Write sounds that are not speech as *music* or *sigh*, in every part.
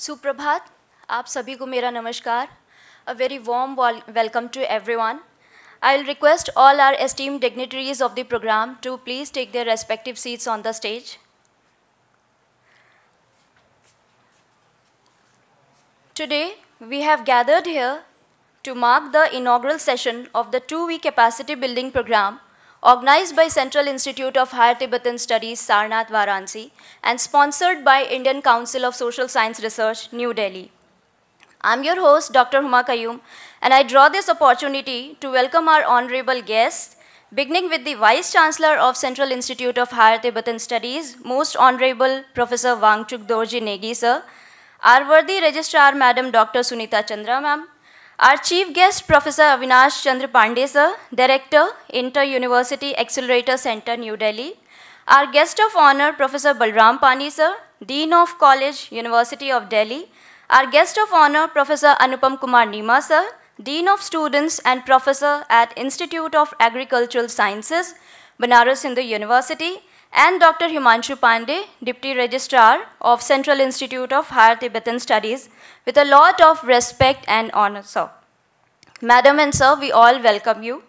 सुप्रभात आप सभी को मेरा नमस्कार a very warm welcome to everyone I will request all our esteemed dignitaries of the programme to please take their respective seats on the stage Today we have gathered here to mark the inaugural session of the two week capacity building programme organized by Central Institute of Higher Tibetan Studies, Sarnath, Varansi, and sponsored by Indian Council of Social Science Research, New Delhi. I'm your host, Dr. Huma Kayum, and I draw this opportunity to welcome our honorable guests, beginning with the Vice Chancellor of Central Institute of Higher Tibetan Studies, Most Honorable Professor Wangchuk Dorji Negi, sir, our worthy registrar, Madam Dr. Sunita Chandra, ma'am, our chief guest, Professor Avinash Chandra Pandey, sir, Director, Inter-University Accelerator Center, New Delhi. Our guest of honor, Professor Balram Pani, sir, Dean of College, University of Delhi. Our guest of honor, Professor Anupam Kumar Nima, sir, Dean of Students and Professor at Institute of Agricultural Sciences, Banaras Hindu University. And Dr. Himanshu Pandey, Deputy Registrar of Central Institute of Higher Tibetan Studies, with a lot of respect and honor, sir. Madam and sir, we all welcome you.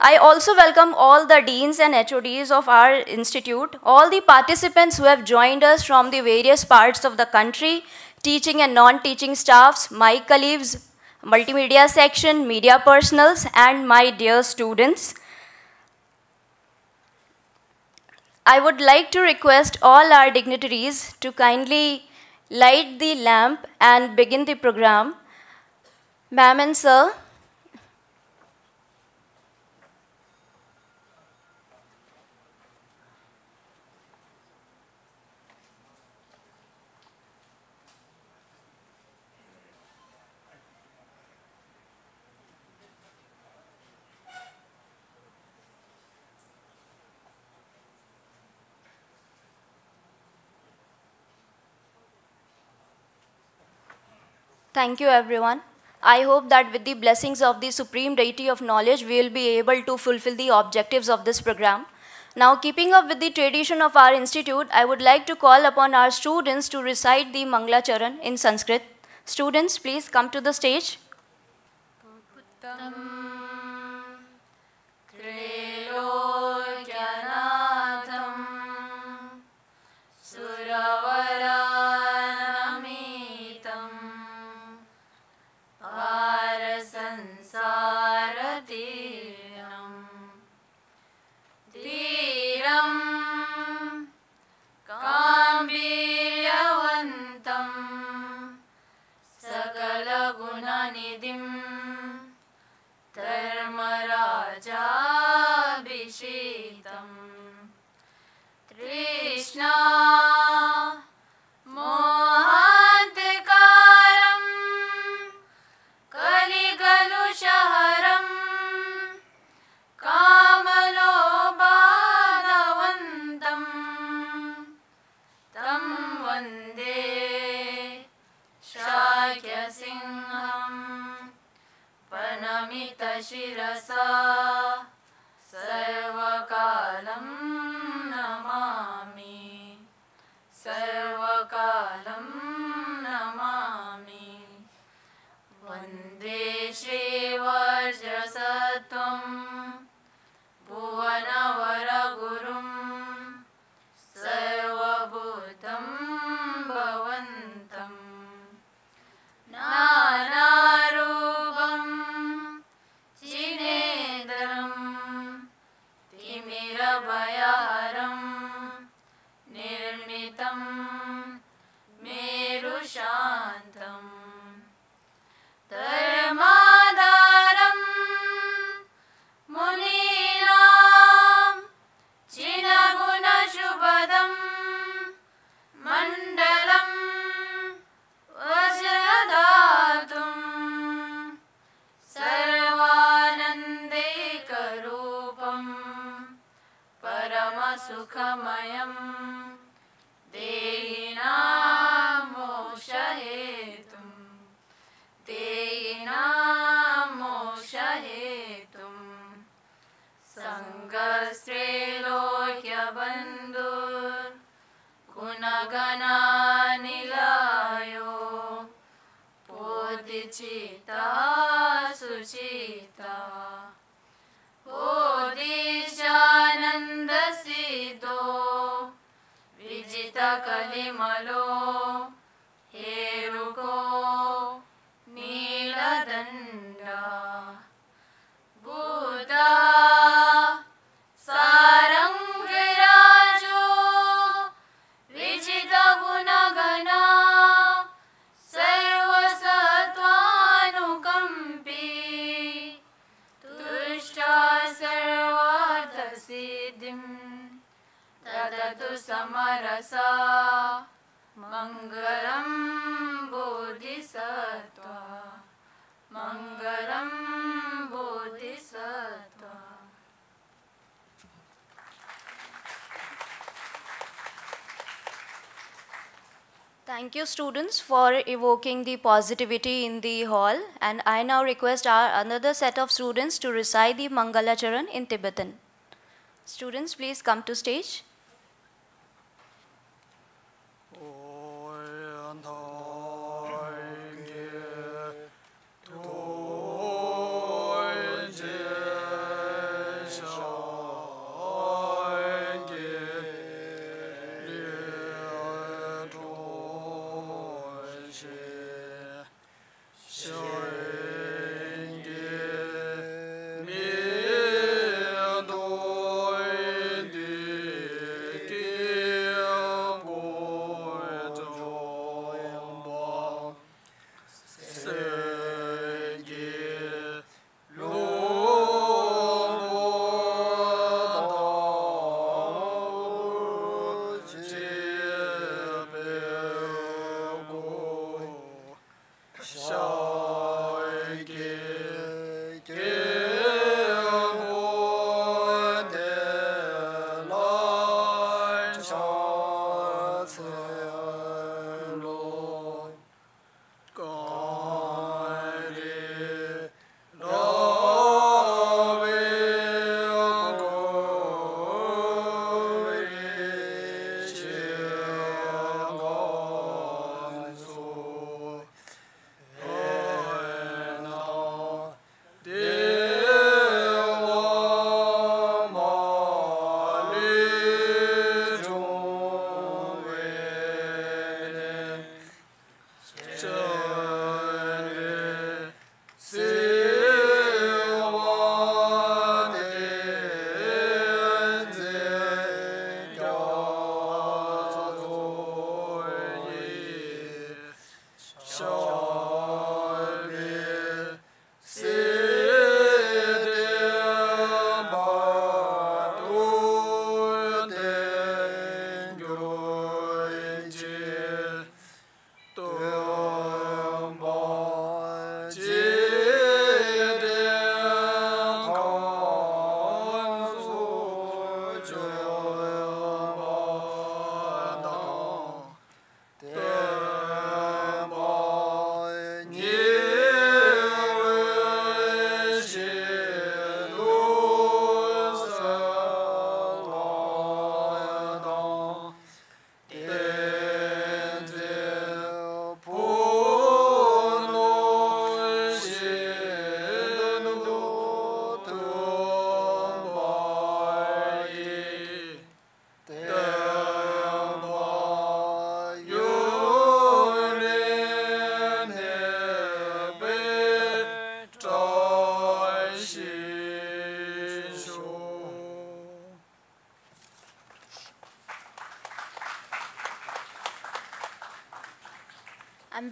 I also welcome all the deans and HODs of our institute, all the participants who have joined us from the various parts of the country, teaching and non-teaching staffs, my colleagues, multimedia section, media personals, and my dear students. I would like to request all our dignitaries to kindly light the lamp and begin the program. Ma'am and sir, Thank you, everyone. I hope that with the blessings of the Supreme Deity of Knowledge, we will be able to fulfill the objectives of this program. Now, keeping up with the tradition of our institute, I would like to call upon our students to recite the Mangla Charan in Sanskrit. Students, please come to the stage. शिरस ीता ओ दिशानन्द कलिमलो समरसा मङ्गलं बोधिसत्त्वा मङ्गलं Thank you students for evoking the positivity in the hall and I now request our another set of students to recite the Mangalacharan in Tibetan. Students please come to stage.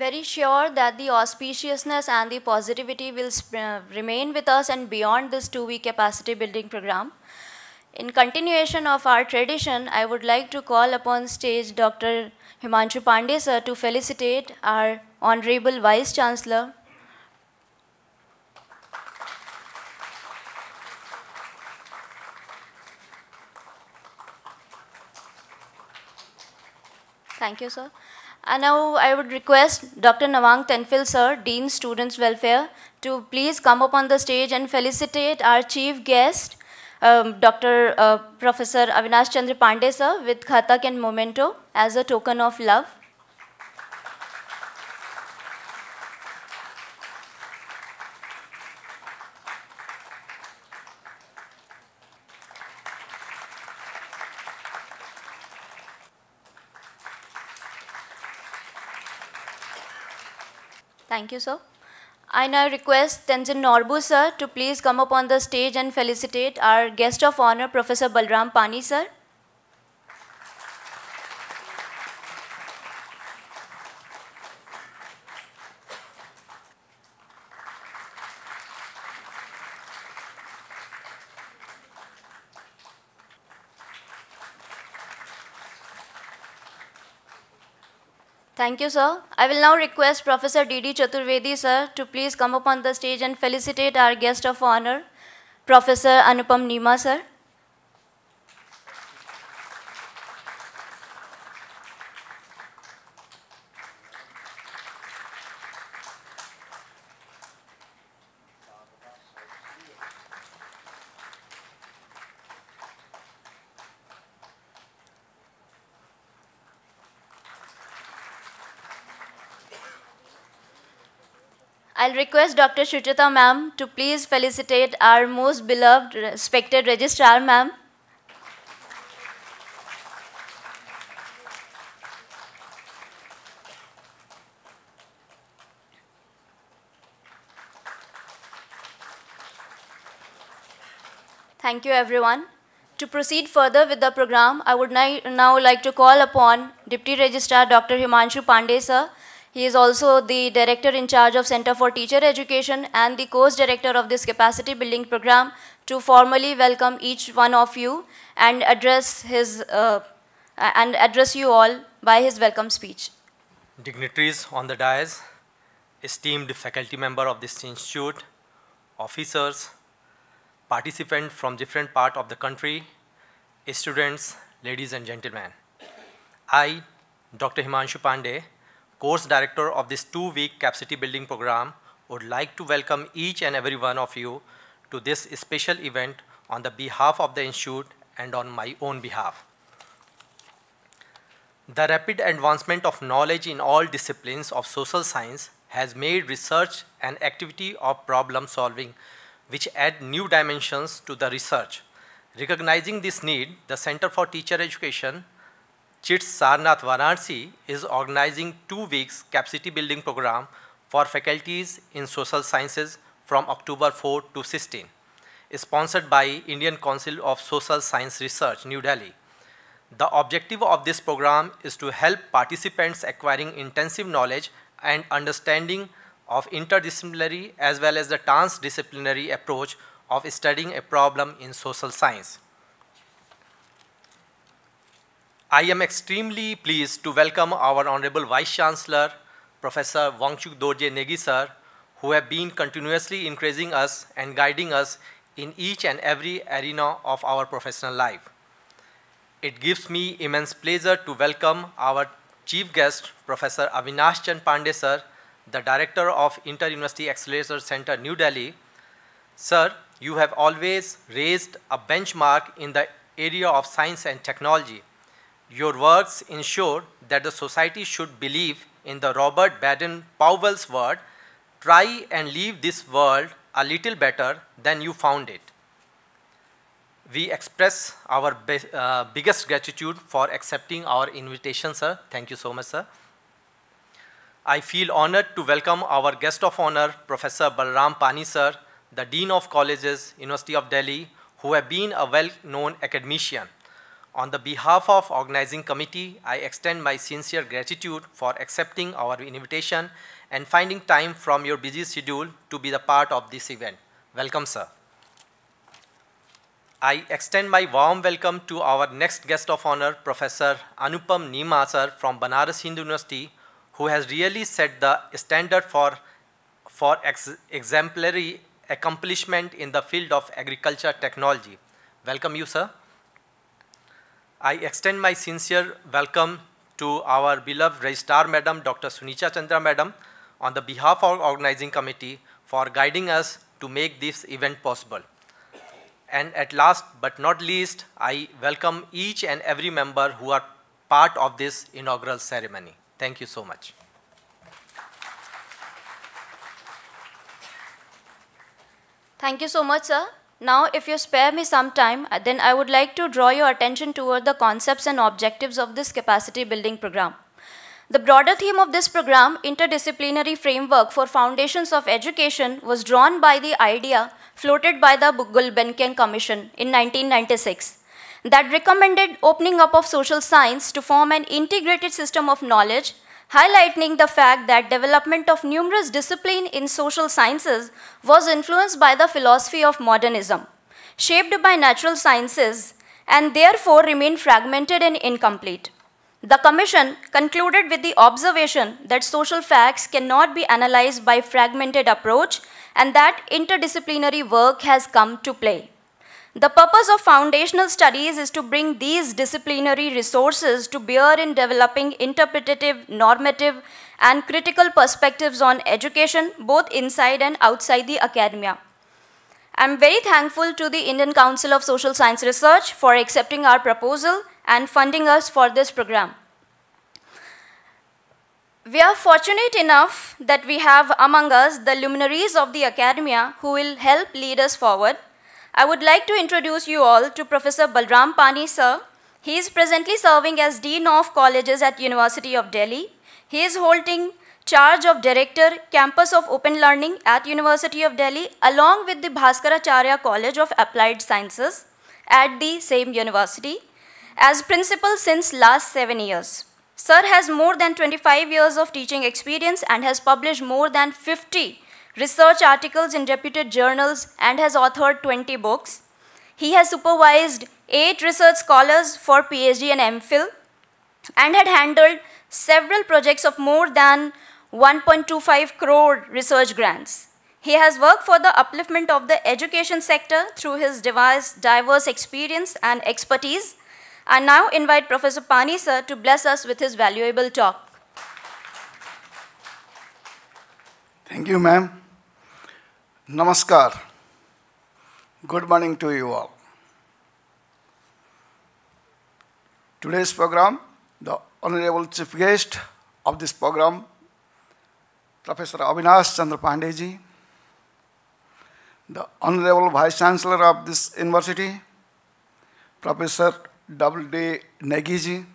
very sure that the auspiciousness and the positivity will uh, remain with us and beyond this two-week capacity building program. In continuation of our tradition, I would like to call upon stage Dr. Himanshu Pandey sir to felicitate our Honorable Vice Chancellor, Thank you, sir. And uh, now I would request Dr. Navang Tenfil sir, Dean Students Welfare, to please come up on the stage and felicitate our chief guest, um, Dr. Uh, Professor Avinash Chandra Pandey sir, with Khatak and Memento as a token of love. Thank you, sir. I now request Tenzin Norbu, sir, to please come up on the stage and felicitate our guest of honor, Professor Balram Pani, sir. Thank you, sir. I will now request Professor D.D. Chaturvedi, sir, to please come up on the stage and felicitate our guest of honor, Professor Anupam Nima, sir. I'll request Dr. Shuchita ma'am to please felicitate our most beloved, respected registrar ma'am. Thank you everyone. To proceed further with the program, I would now like to call upon Deputy Registrar Dr. Himanshu Pandey sir he is also the director in charge of Center for Teacher Education and the course director of this capacity building program to formally welcome each one of you and address his uh, and address you all by his welcome speech. Dignitaries on the dais, esteemed faculty member of this institute, officers, participants from different part of the country, students, ladies and gentlemen. I, Dr. Himanshu Pandey, course director of this two-week capacity building program, would like to welcome each and every one of you to this special event on the behalf of the Institute and on my own behalf. The rapid advancement of knowledge in all disciplines of social science has made research an activity of problem solving which add new dimensions to the research. Recognizing this need, the Center for Teacher Education CHIT Sarnath Varanasi is organizing two weeks capacity building program for faculties in social sciences from October 4 to 16, sponsored by Indian Council of Social Science Research, New Delhi. The objective of this program is to help participants acquiring intensive knowledge and understanding of interdisciplinary as well as the transdisciplinary approach of studying a problem in social science. I am extremely pleased to welcome our Honorable Vice Chancellor, Professor Wangchuk Dorje Negi sir, who have been continuously increasing us and guiding us in each and every arena of our professional life. It gives me immense pleasure to welcome our chief guest, Professor Avinash Chand Pandey sir, the Director of Inter-University Accelerator Center, New Delhi. Sir, you have always raised a benchmark in the area of science and technology your works ensure that the society should believe in the Robert Baden Powell's word, try and leave this world a little better than you found it. We express our be uh, biggest gratitude for accepting our invitation, sir. Thank you so much, sir. I feel honored to welcome our guest of honor, Professor Balram Pani, sir, the Dean of Colleges, University of Delhi, who have been a well-known academician. On the behalf of organizing committee, I extend my sincere gratitude for accepting our invitation and finding time from your busy schedule to be the part of this event. Welcome, sir. I extend my warm welcome to our next guest of honor, Professor Anupam Nima sir from Banaras Hindu University, who has really set the standard for, for ex exemplary accomplishment in the field of agriculture technology. Welcome you, sir. I extend my sincere welcome to our beloved Registrar Madam, Dr. Sunicha Chandra Madam, on the behalf of our organizing committee for guiding us to make this event possible. And at last but not least, I welcome each and every member who are part of this inaugural ceremony. Thank you so much. Thank you so much, sir. Now, if you spare me some time, uh, then I would like to draw your attention toward the concepts and objectives of this capacity building program. The broader theme of this program, Interdisciplinary Framework for Foundations of Education, was drawn by the idea floated by the Gulbenkian Commission in 1996 that recommended opening up of social science to form an integrated system of knowledge highlighting the fact that development of numerous disciplines in social sciences was influenced by the philosophy of modernism, shaped by natural sciences and therefore remained fragmented and incomplete. The Commission concluded with the observation that social facts cannot be analyzed by fragmented approach and that interdisciplinary work has come to play. The purpose of foundational studies is to bring these disciplinary resources to bear in developing interpretative, normative, and critical perspectives on education, both inside and outside the academia. I'm very thankful to the Indian Council of Social Science Research for accepting our proposal and funding us for this program. We are fortunate enough that we have among us the luminaries of the academia who will help lead us forward. I would like to introduce you all to Professor Balram Pani sir. He is presently serving as Dean of Colleges at University of Delhi. He is holding charge of Director Campus of Open Learning at University of Delhi along with the Bhaskaracharya College of Applied Sciences at the same university as principal since last seven years. Sir has more than 25 years of teaching experience and has published more than 50 research articles in reputed journals, and has authored 20 books. He has supervised eight research scholars for PhD and MPhil, and had handled several projects of more than 1.25 crore research grants. He has worked for the upliftment of the education sector through his diverse experience and expertise. I now invite Professor Pani sir to bless us with his valuable talk. Thank you, ma'am. Namaskar. Good morning to you all. Today's program, the Honorable Chief Guest of this program, Professor Avinash Chandra Pandeji, the Honorable Vice Chancellor of this university, Professor W. D. Nagiji,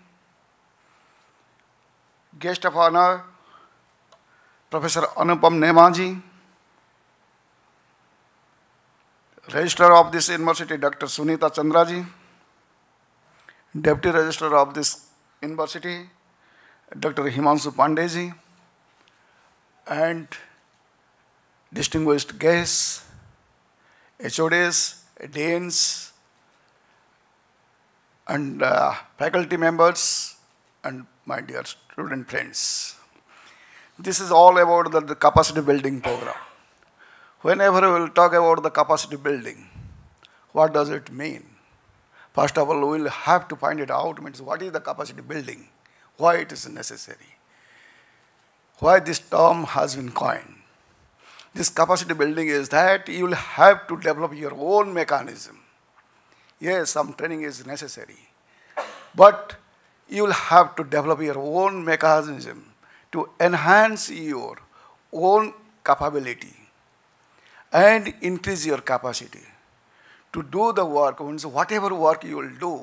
Guest of Honor, Professor Anupam Nemaji, Registrar of this university, Dr. Sunita Chandraji, Deputy Registrar of this university, Dr. Himanshu Pandeji, and distinguished guests, HODs, deans, and uh, faculty members, and my dear student friends. This is all about the capacity building program. Whenever we will talk about the capacity building, what does it mean? First of all, we will have to find it out, means what is the capacity building? Why it is necessary? Why this term has been coined? This capacity building is that you will have to develop your own mechanism. Yes, some training is necessary. But you will have to develop your own mechanism to enhance your own capability and increase your capacity to do the work, whatever work you will do,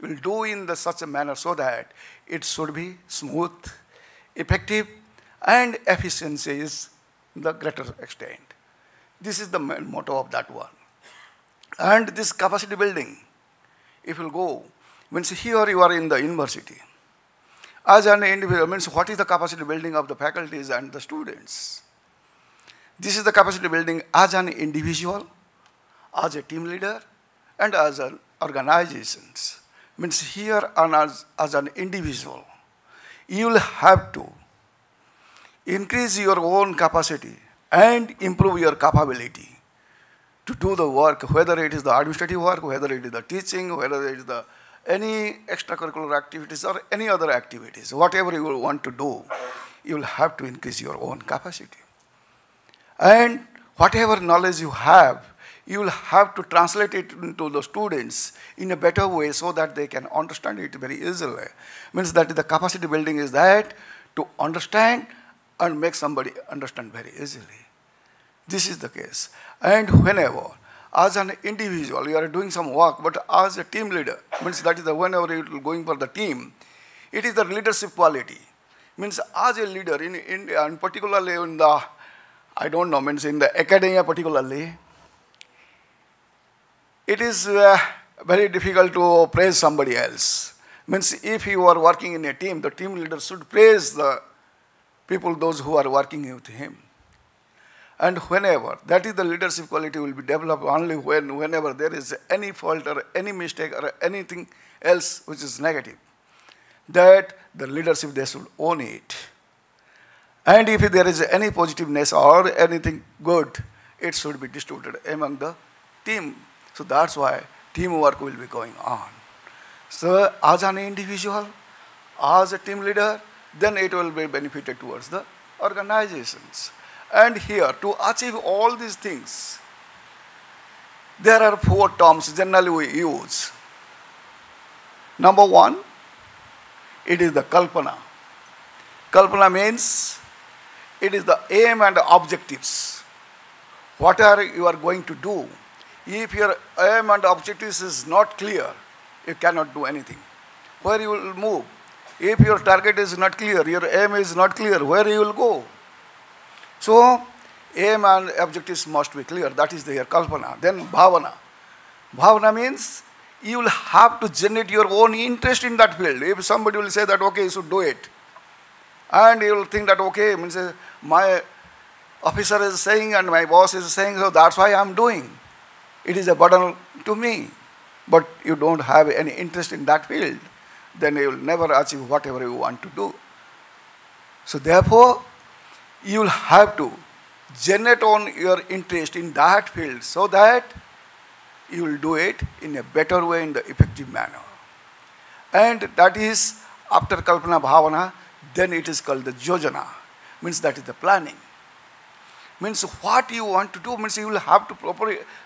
you will do in the, such a manner so that it should be smooth, effective, and efficiency is the greater extent. This is the motto of that one. And this capacity building, if you go, means here you are in the university. As an individual, means what is the capacity building of the faculties and the students? This is the capacity building as an individual, as a team leader, and as an organizations. Means here and as, as an individual, you will have to increase your own capacity and improve your capability to do the work, whether it is the administrative work, whether it is the teaching, whether it is the any extracurricular activities or any other activities, whatever you want to do, you will have to increase your own capacity. And whatever knowledge you have, you will have to translate it into the students in a better way so that they can understand it very easily. Means that the capacity building is that to understand and make somebody understand very easily. This is the case. And whenever, as an individual, you are doing some work, but as a team leader, means that is the whenever you are going for the team, it is the leadership quality. Means as a leader, in, India, in particularly in the I don't know, means in the academia particularly, it is uh, very difficult to praise somebody else. Means if you are working in a team, the team leader should praise the people, those who are working with him. And whenever, that is the leadership quality will be developed only when, whenever there is any fault or any mistake or anything else which is negative. That the leadership, they should own it. And if there is any positiveness or anything good, it should be distributed among the team. So that's why teamwork will be going on. So as an individual, as a team leader, then it will be benefited towards the organizations. And here, to achieve all these things, there are four terms generally we use. Number one, it is the kalpana. Kalpana means it is the aim and objectives. What are you are going to do? If your aim and objectives is not clear, you cannot do anything. Where you will move? If your target is not clear, your aim is not clear, where you will go? So, aim and objectives must be clear. That is first kalpana. Then bhavana. Bhavana means you will have to generate your own interest in that field. If somebody will say that, okay, you should do it. And you will think that, okay, means uh, my officer is saying and my boss is saying, so that's why I'm doing. It is a burden to me. But you don't have any interest in that field, then you will never achieve whatever you want to do. So therefore, you will have to generate on your interest in that field so that you will do it in a better way, in the effective manner. And that is after Kalpana Bhavana, then it is called the Jojana, means that is the planning. Means what you want to do, means you will have to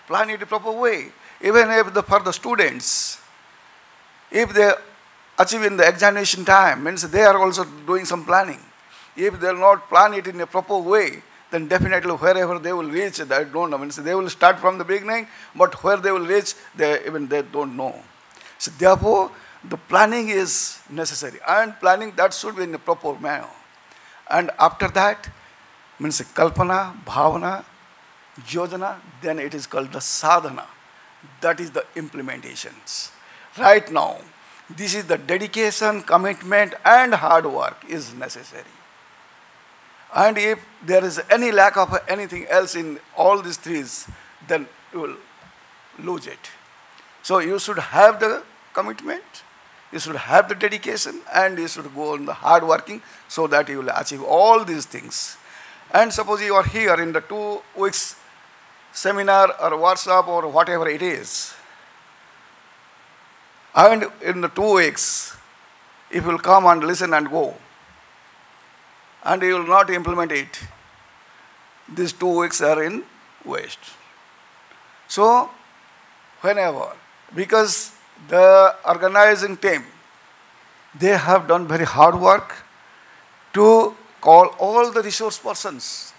plan it a proper way. Even if the, for the students, if they achieve in the examination time, means they are also doing some planning. If they will not plan it in a proper way, then definitely wherever they will reach, they don't know. Means they will start from the beginning, but where they will reach, they even they don't know. So therefore, the planning is necessary. And planning, that should be in a proper manner. And after that, means kalpana, bhavana, yojana, then it is called the sadhana. That is the implementations. Right now, this is the dedication, commitment, and hard work is necessary. And if there is any lack of anything else in all these threes, then you will lose it. So you should have the commitment, you should have the dedication, and you should go on the hard working so that you will achieve all these things. And suppose you are here in the two weeks seminar or workshop or whatever it is, and in the two weeks, if you will come and listen and go, and you will not implement it, these two weeks are in waste. So, whenever, because the organizing team, they have done very hard work to call all the resource persons.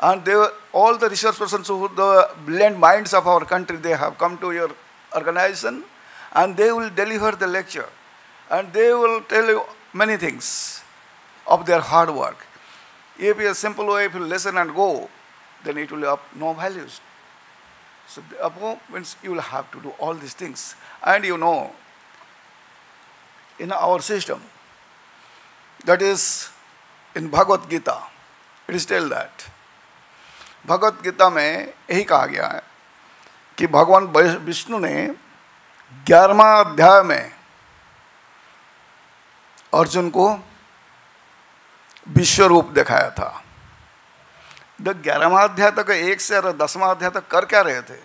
And they were, all the resource persons who the brilliant minds of our country, they have come to your organization and they will deliver the lecture. And they will tell you many things of their hard work. If a simple way, if you listen and go, then it will have no values. So the appointments, you will have to do all these things. And you know, in our system, that is in Bhagavad Gita, it is tell that. Bhagavad Gita में ehi kaha gaya hai, ki भगवान Vishnu ne ग्यारहवा अध्याय में अर्जुन को विश्व रूप दिखाया था द ग्यारहवा अध्याय तक एक से और दसवा अध्याय तक कर क्या रहे थे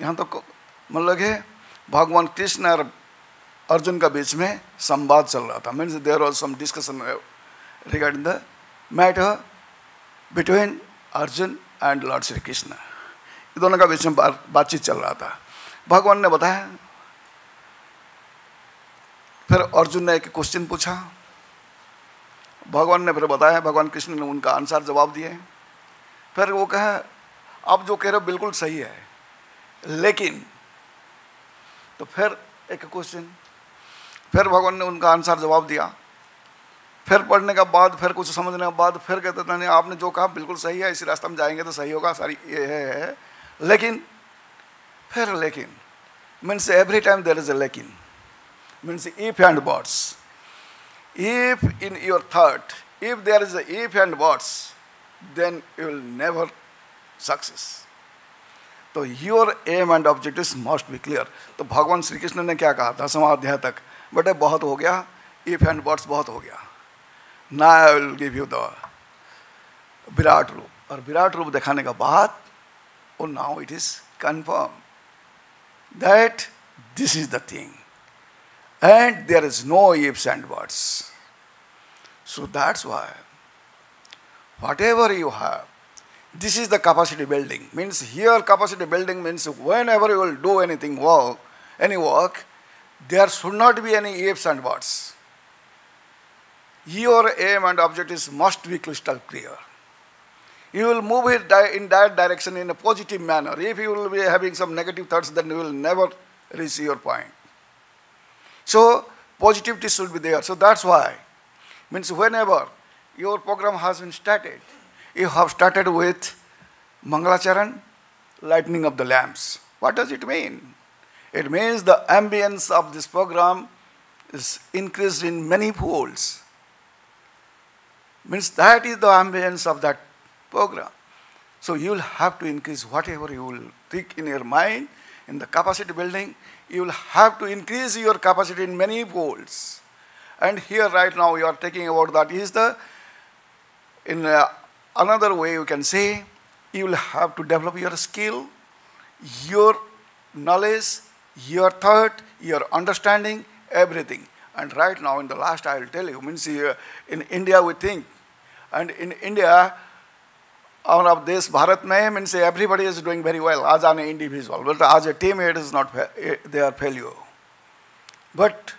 यहाँ तो मतलब लगे भगवान कृष्ण और अर्जुन का बीच में संवाद चल रहा था means there was some discussion regarding the matter between Arjun and lord Shri Krishna दोनों का बीच में बातचीत चल रहा था भगवान ने बताया फिर अर्जुन ने एक क्वेश्चन पूछा भगवान ने फिर बताया भगवान कृष्ण ने उनका आंसर जवाब दिए फिर वो कहे आप जो कह रहे हो बिल्कुल सही है लेकिन तो फिर एक क्वेश्चन फिर भगवान ने उनका आंसर जवाब दिया फिर पढ़ने के बाद फिर कुछ समझने के बाद फिर कहते थे आपने जो कहा बिल्कुल सही है इसी रास्ते में जाएंगे तो सही होगा सारी ये है, है। लेकिन फिर लेकिन means every time there is a लेकिन means if and birds If in your thought, if there is a if and buts, then you will never success. तो your aim and objective must be clear तो भगवान श्री कृष्ण ने क्या कहा दसवा अध्याय तक बेटे बहुत हो गया इफ एंड वर्ड्स बहुत हो गया ना I will give you the virat roop और विराट रूप दिखाने का बाद now it is confirmed that this is the thing And there is no ifs and buts. So that's why whatever you have, this is the capacity building. Means here capacity building means whenever you will do anything work, any work, there should not be any ifs and buts. Your aim and objectives must be crystal clear. You will move it in that direction in a positive manner. If you will be having some negative thoughts, then you will never reach your point. So positivity should be there. So that's why. Means whenever your program has been started, you have started with Mangalacharan, lightning of the lamps. What does it mean? It means the ambience of this program is increased in many folds. Means that is the ambience of that program. So you will have to increase whatever you will think in your mind, in the capacity building, you will have to increase your capacity in many folds. And here right now you are talking about that is the, in uh, another way you can say, you will have to develop your skill, your knowledge, your thought, your understanding, everything. And right now in the last I will tell you, means uh, in India we think, and in India और अब देश भारत में mean से everybody is doing very well as an individual but as a team it is not they are failure but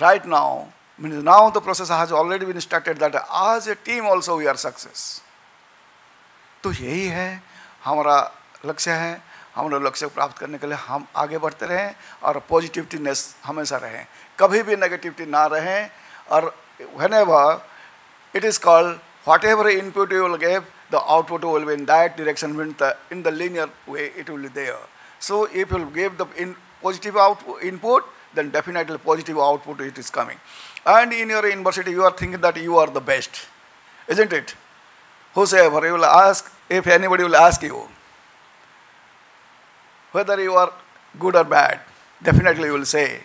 right now mean now the process has already been started that as a team also we are success तो यही है हमारा लक्ष्य है हम लोग लक्ष्य प्राप्त करने के लिए हम आगे बढ़ते रहें और पॉजिटिविटीनेस हमेशा रहें कभी भी नेगेटिविटी ना रहें और whenever it is called whatever input you gave the output will be in that direction, in the, in the linear way it will be there. So if you give the in positive input, then definitely positive output it is coming. And in your university, you are thinking that you are the best, isn't it? Whosoever you will ask, if anybody will ask you, whether you are good or bad, definitely you will say,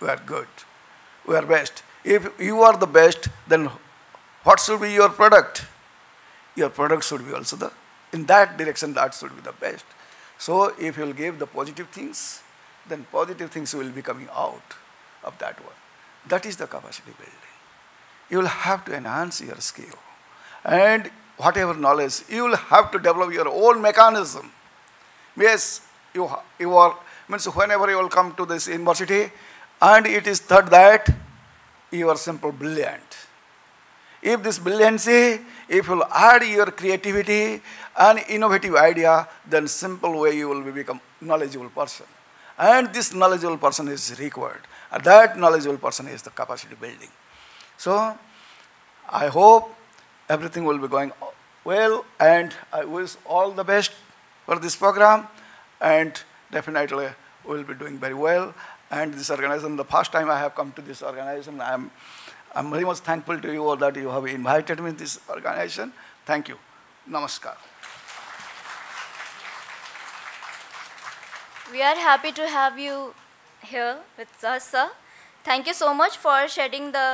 we are good, we are best. If you are the best, then what should be your product? your product should be also the, in that direction, that should be the best. So if you will give the positive things, then positive things will be coming out of that one. That is the capacity building. You will have to enhance your skill. And whatever knowledge, you will have to develop your own mechanism. Yes, you, you are, means whenever you will come to this university, and it thought that, you are simple brilliant. If this brilliancy, if you add your creativity and innovative idea, then simple way you will become knowledgeable person. And this knowledgeable person is required. that knowledgeable person is the capacity building. So I hope everything will be going well and I wish all the best for this program and definitely we will be doing very well. And this organization, the first time I have come to this organization, I am I'm very much thankful to you all that you have invited me in this organization. Thank you. Namaskar. We are happy to have you here with us, sir. Thank you so much for shedding the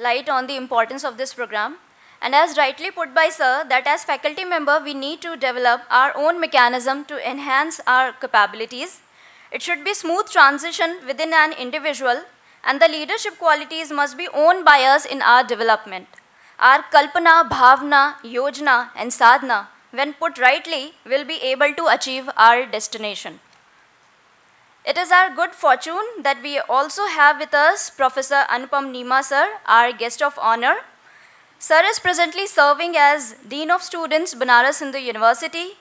light on the importance of this program. And as rightly put by sir, that as faculty member, we need to develop our own mechanism to enhance our capabilities. It should be smooth transition within an individual and the leadership qualities must be owned by us in our development. Our kalpana, bhavna, yojana, and sadhana, when put rightly, will be able to achieve our destination. It is our good fortune that we also have with us Professor Anupam Nima sir, our guest of honor. Sir is presently serving as Dean of Students, Banaras Hindu University.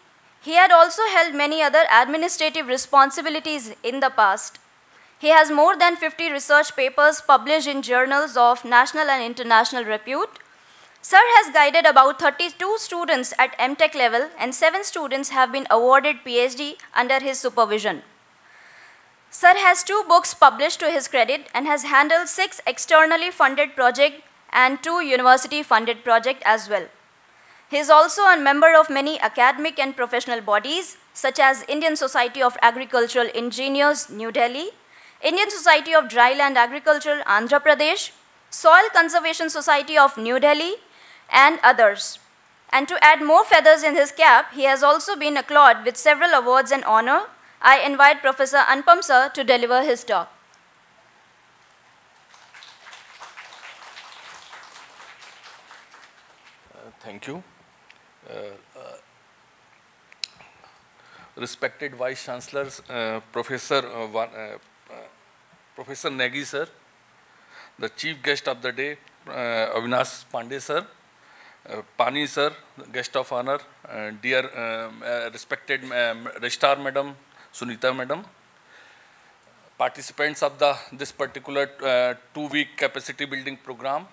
He had also held many other administrative responsibilities in the past. He has more than 50 research papers published in journals of national and international repute. Sir has guided about 32 students at MTech level and 7 students have been awarded PhD under his supervision. Sir has two books published to his credit and has handled six externally funded projects and two university funded projects as well. He is also a member of many academic and professional bodies such as Indian Society of Agricultural Engineers, New Delhi, Indian Society of Dryland Agriculture, Andhra Pradesh, Soil Conservation Society of New Delhi, and others. And to add more feathers in his cap, he has also been acclaimed with several awards and honor. I invite Professor Anpam sir to deliver his talk. Uh, thank you. Uh, uh, respected Vice Chancellors, uh, Professor uh, uh, Professor Nagi sir, the chief guest of the day, uh, Avinash Pandey sir, uh, Pani sir, guest of honor, uh, dear um, uh, respected um, registrar madam, Sunita madam, participants of the this particular uh, two-week capacity building program,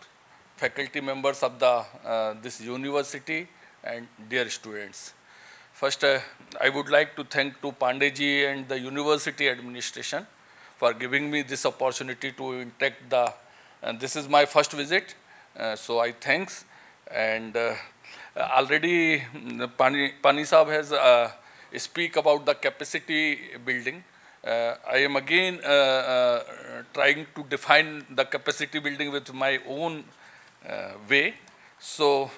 faculty members of the uh, this university, and dear students. First, uh, I would like to thank to Pandey ji and the university administration for giving me this opportunity to interact the, and uh, this is my first visit. Uh, so I thanks and uh, already mm, Pani, Pani Saab has speak about the capacity building. Uh, I am again uh, uh, trying to define the capacity building with my own way. So,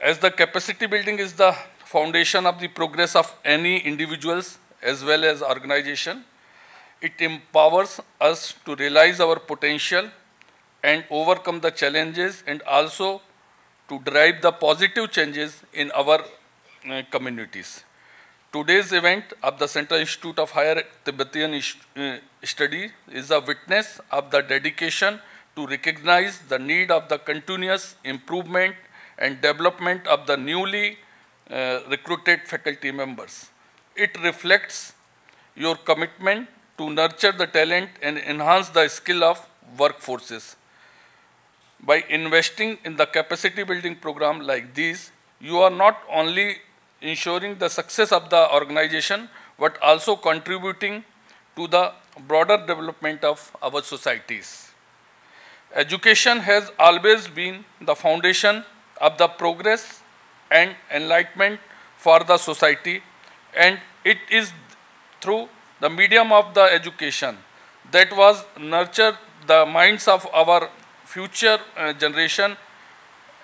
as the capacity building is the foundation of the progress of any individuals as well as organization, it empowers us to realize our potential and overcome the challenges and also to drive the positive changes in our uh, communities. Today's event of the Central Institute of Higher Tibetan uh, Study is a witness of the dedication to recognize the need of the continuous improvement and development of the newly uh, recruited faculty members. It reflects your commitment to nurture the talent and enhance the skill of workforces. By investing in the capacity building program like these, you are not only ensuring the success of the organization, but also contributing to the broader development of our societies. Education has always been the foundation of the progress and enlightenment for the society and it is through the medium of the education that was nurture the minds of our future uh, generation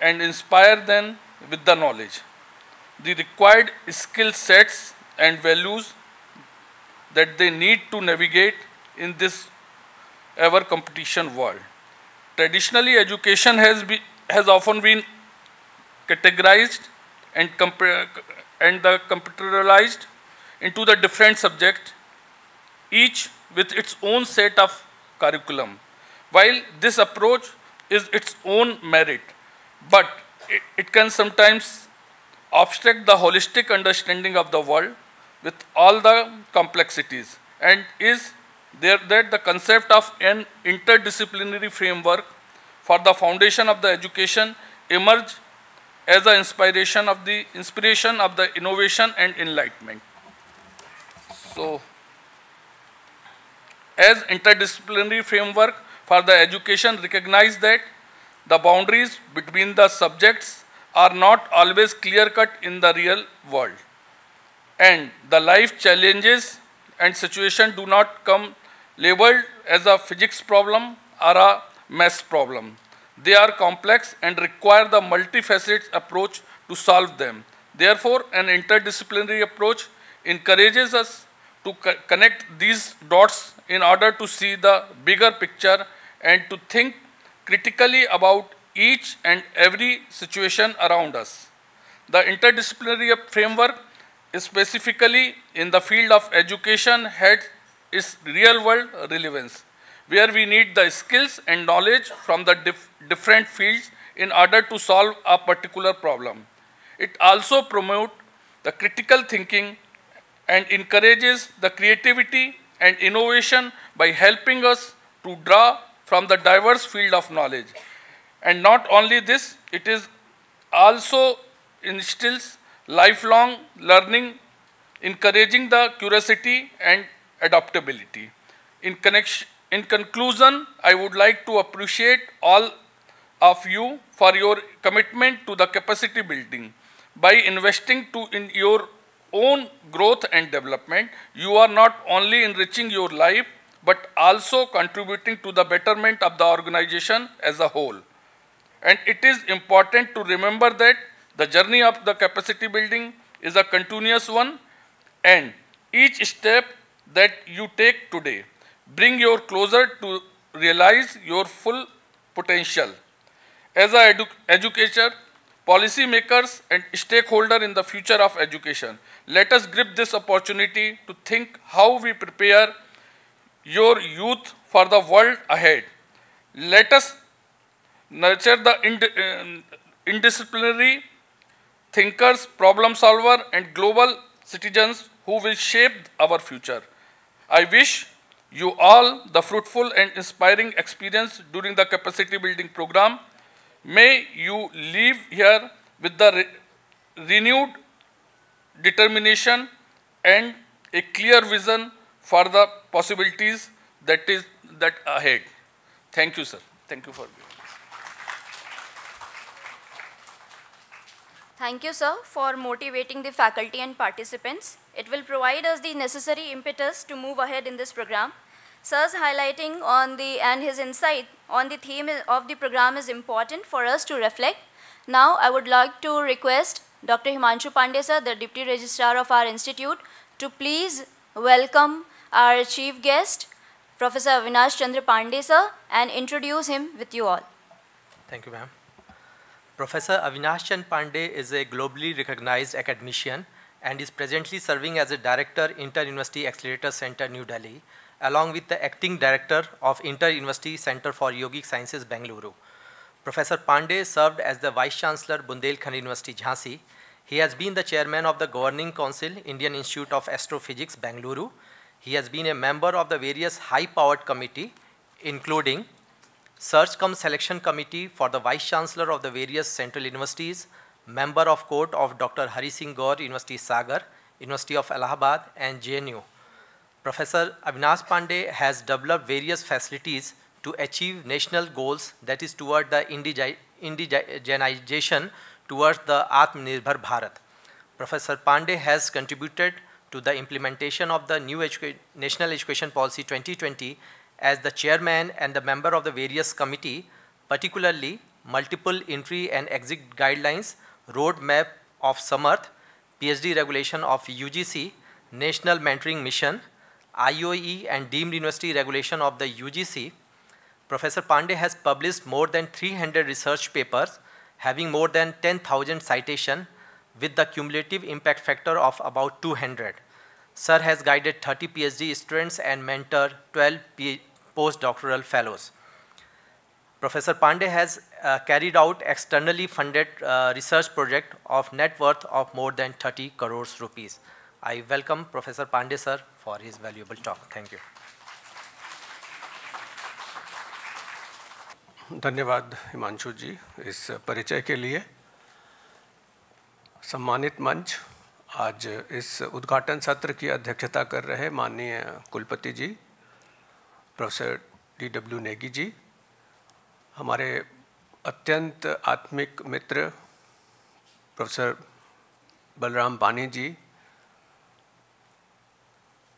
and inspire them with the knowledge. The required skill sets and values that they need to navigate in this ever competition world. Traditionally, education has, be, has often been categorized and, and the computerized into the different subjects each with its own set of curriculum. While this approach is its own merit, but it, it can sometimes obstruct the holistic understanding of the world with all the complexities and is there that the concept of an interdisciplinary framework for the foundation of the education emerge as the inspiration of the inspiration of the innovation and enlightenment so as interdisciplinary framework for the education recognize that the boundaries between the subjects are not always clear-cut in the real world. And the life challenges and situation do not come labeled as a physics problem or a math problem. They are complex and require the multifaceted approach to solve them. Therefore, an interdisciplinary approach encourages us to co connect these dots in order to see the bigger picture and to think critically about each and every situation around us. The interdisciplinary framework, specifically in the field of education, had its real-world relevance, where we need the skills and knowledge from the dif different fields in order to solve a particular problem. It also promotes the critical thinking and encourages the creativity and innovation by helping us to draw from the diverse field of knowledge. And not only this, it is also instills lifelong learning, encouraging the curiosity and adaptability. In, connection, in conclusion, I would like to appreciate all of you for your commitment to the capacity building by investing to in your own growth and development, you are not only enriching your life, but also contributing to the betterment of the organization as a whole. And it is important to remember that the journey of the capacity building is a continuous one and each step that you take today bring you closer to realize your full potential. As an edu educator, policy makers and stakeholders in the future of education. Let us grip this opportunity to think how we prepare your youth for the world ahead. Let us nurture the ind uh, indisciplinary thinkers, problem solver and global citizens who will shape our future. I wish you all the fruitful and inspiring experience during the capacity building program. May you leave here with the re renewed determination and a clear vision for the possibilities that is that ahead. Thank you, sir. Thank you for being. Thank you, sir, for motivating the faculty and participants. It will provide us the necessary impetus to move ahead in this program. Sir's highlighting on the, and his insight on the theme of the program is important for us to reflect. Now, I would like to request Dr. Himanshu Pandey sir, the Deputy Registrar of our institute, to please welcome our chief guest, Professor Avinash Chandra Pandey sir, and introduce him with you all. Thank you, ma'am. Professor Avinash Chandra Pandey is a globally recognized academician and is presently serving as a director, Inter-University Accelerator Center, New Delhi, along with the Acting Director of Inter-University Center for Yogic Sciences, Bengaluru. Professor Pandey served as the Vice Chancellor, Bundelkhand University, Jhansi. He has been the Chairman of the Governing Council, Indian Institute of Astrophysics, Bengaluru. He has been a member of the various high-powered committee, including Search com Selection Committee for the Vice Chancellor of the various central universities, member of court of Dr. Hari Singh Gaur, University Sagar, University of Allahabad, and JNU. Professor Avinash Pandey has developed various facilities to achieve national goals that is toward the indigenization towards the Atmanirbhar Bharat. Professor Pandey has contributed to the implementation of the new Educa National Education Policy 2020 as the chairman and the member of the various committee, particularly multiple entry and exit guidelines, roadmap of SAMARTH, PhD regulation of UGC, National Mentoring Mission, IOE and deemed university regulation of the UGC, Professor Pandey has published more than 300 research papers having more than 10,000 citation with the cumulative impact factor of about 200. Sir has guided 30 PhD students and mentored 12 postdoctoral fellows. Professor Pandey has uh, carried out externally funded uh, research project of net worth of more than 30 crores rupees. I welcome Professor Pandey sir for his valuable talk. Thank you. धन्यवाद हिमांशु जी इस परिचय के लिए सम्मानित मंच आज इस उद्घाटन सत्र की अध्यक्षता कर रहे माननीय कुलपति जी professor D W Negi ji हमारे अत्यंत आत्मिक मित्र प्रोफेसर बलराम पानी जी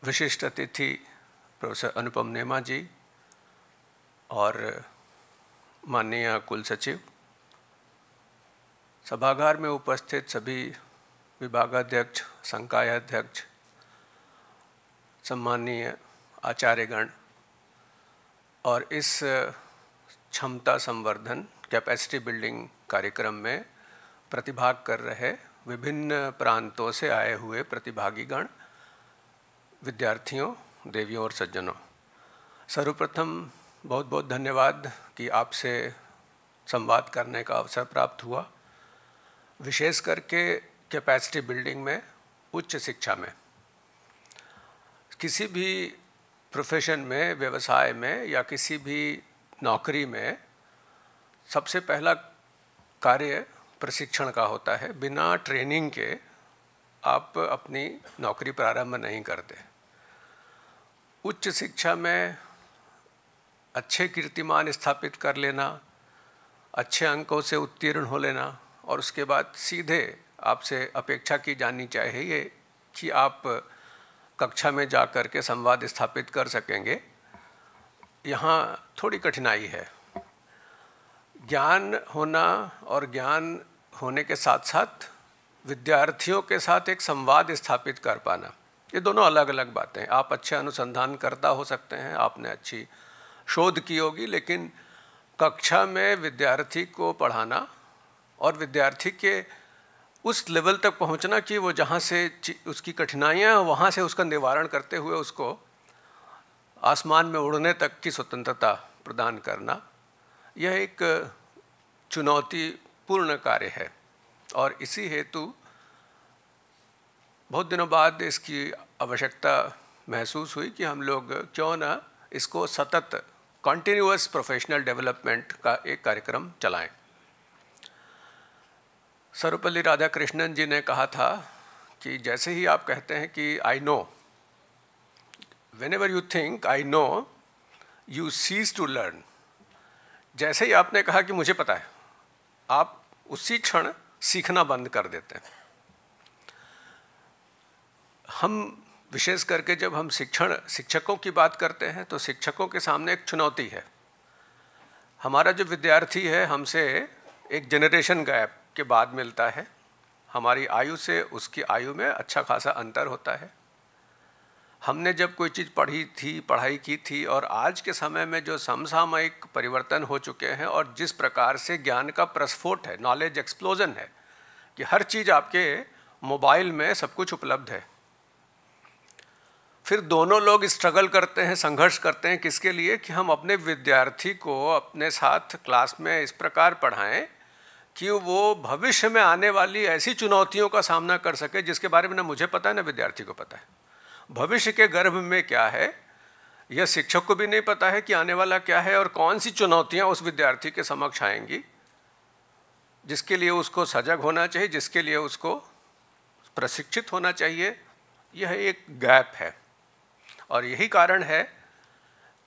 विशिष्ट अतिथि प्रोफेसर अनुपम नेमा जी और माननीय कुल सचिव सभागार में उपस्थित सभी विभागाध्यक्ष संकायाध्यक्ष सम्माननीय आचार्यगण और इस क्षमता संवर्धन कैपेसिटी बिल्डिंग कार्यक्रम में प्रतिभाग कर रहे विभिन्न प्रांतों से आए हुए प्रतिभागीगण विद्यार्थियों देवियों और सज्जनों सर्वप्रथम बहुत बहुत धन्यवाद कि आपसे संवाद करने का अवसर प्राप्त हुआ विशेष करके कैपेसिटी बिल्डिंग में उच्च शिक्षा में किसी भी प्रोफेशन में व्यवसाय में या किसी भी नौकरी में सबसे पहला कार्य प्रशिक्षण का होता है बिना ट्रेनिंग के आप अपनी नौकरी प्रारंभ नहीं करते उच्च शिक्षा में अच्छे कीर्तिमान स्थापित कर लेना अच्छे अंकों से उत्तीर्ण हो लेना और उसके बाद सीधे आपसे अपेक्षा की जानी चाहिए कि आप कक्षा में जा कर के संवाद स्थापित कर सकेंगे यहाँ थोड़ी कठिनाई है ज्ञान होना और ज्ञान होने के साथ साथ विद्यार्थियों के साथ एक संवाद स्थापित कर पाना ये दोनों अलग अलग बातें हैं आप अच्छे अनुसंधान करता हो सकते हैं आपने अच्छी शोध की होगी लेकिन कक्षा में विद्यार्थी को पढ़ाना और विद्यार्थी के उस लेवल तक पहुंचना कि वो जहाँ से उसकी कठिनाइयाँ हैं वहाँ से उसका निवारण करते हुए उसको आसमान में उड़ने तक की स्वतंत्रता प्रदान करना यह एक चुनौतीपूर्ण कार्य है और इसी हेतु बहुत दिनों बाद इसकी आवश्यकता महसूस हुई कि हम लोग क्यों ना इसको सतत कॉन्टीन्यूस प्रोफेशनल डेवलपमेंट का एक कार्यक्रम चलाएं सर्वपल्ली राधाकृष्णन जी ने कहा था कि जैसे ही आप कहते हैं कि I know whenever you think I know you cease to learn जैसे ही आपने कहा कि मुझे पता है आप उसी क्षण सीखना बंद कर देते हैं हम विशेष करके जब हम शिक्षण शिक्षकों की बात करते हैं तो शिक्षकों के सामने एक चुनौती है हमारा जो विद्यार्थी है हमसे एक जनरेशन गैप के बाद मिलता है हमारी आयु से उसकी आयु में अच्छा खासा अंतर होता है हमने जब कोई चीज़ पढ़ी थी पढ़ाई की थी और आज के समय में जो समसामयिक परिवर्तन हो चुके हैं और जिस प्रकार से ज्ञान का प्रस्फोट है नॉलेज एक्सप्लोजन है कि हर चीज़ आपके मोबाइल में सब कुछ उपलब्ध है फिर दोनों लोग स्ट्रगल करते हैं संघर्ष करते हैं किसके लिए कि हम अपने विद्यार्थी को अपने साथ क्लास में इस प्रकार पढ़ाएं कि वो भविष्य में आने वाली ऐसी चुनौतियों का सामना कर सके जिसके बारे में ना मुझे पता है ना विद्यार्थी को पता है भविष्य के गर्भ में क्या है यह शिक्षक को भी नहीं पता है कि आने वाला क्या है और कौन सी चुनौतियाँ उस विद्यार्थी के समक्ष आएंगी जिसके लिए उसको सजग होना चाहिए जिसके लिए उसको प्रशिक्षित होना चाहिए यह एक गैप है और यही कारण है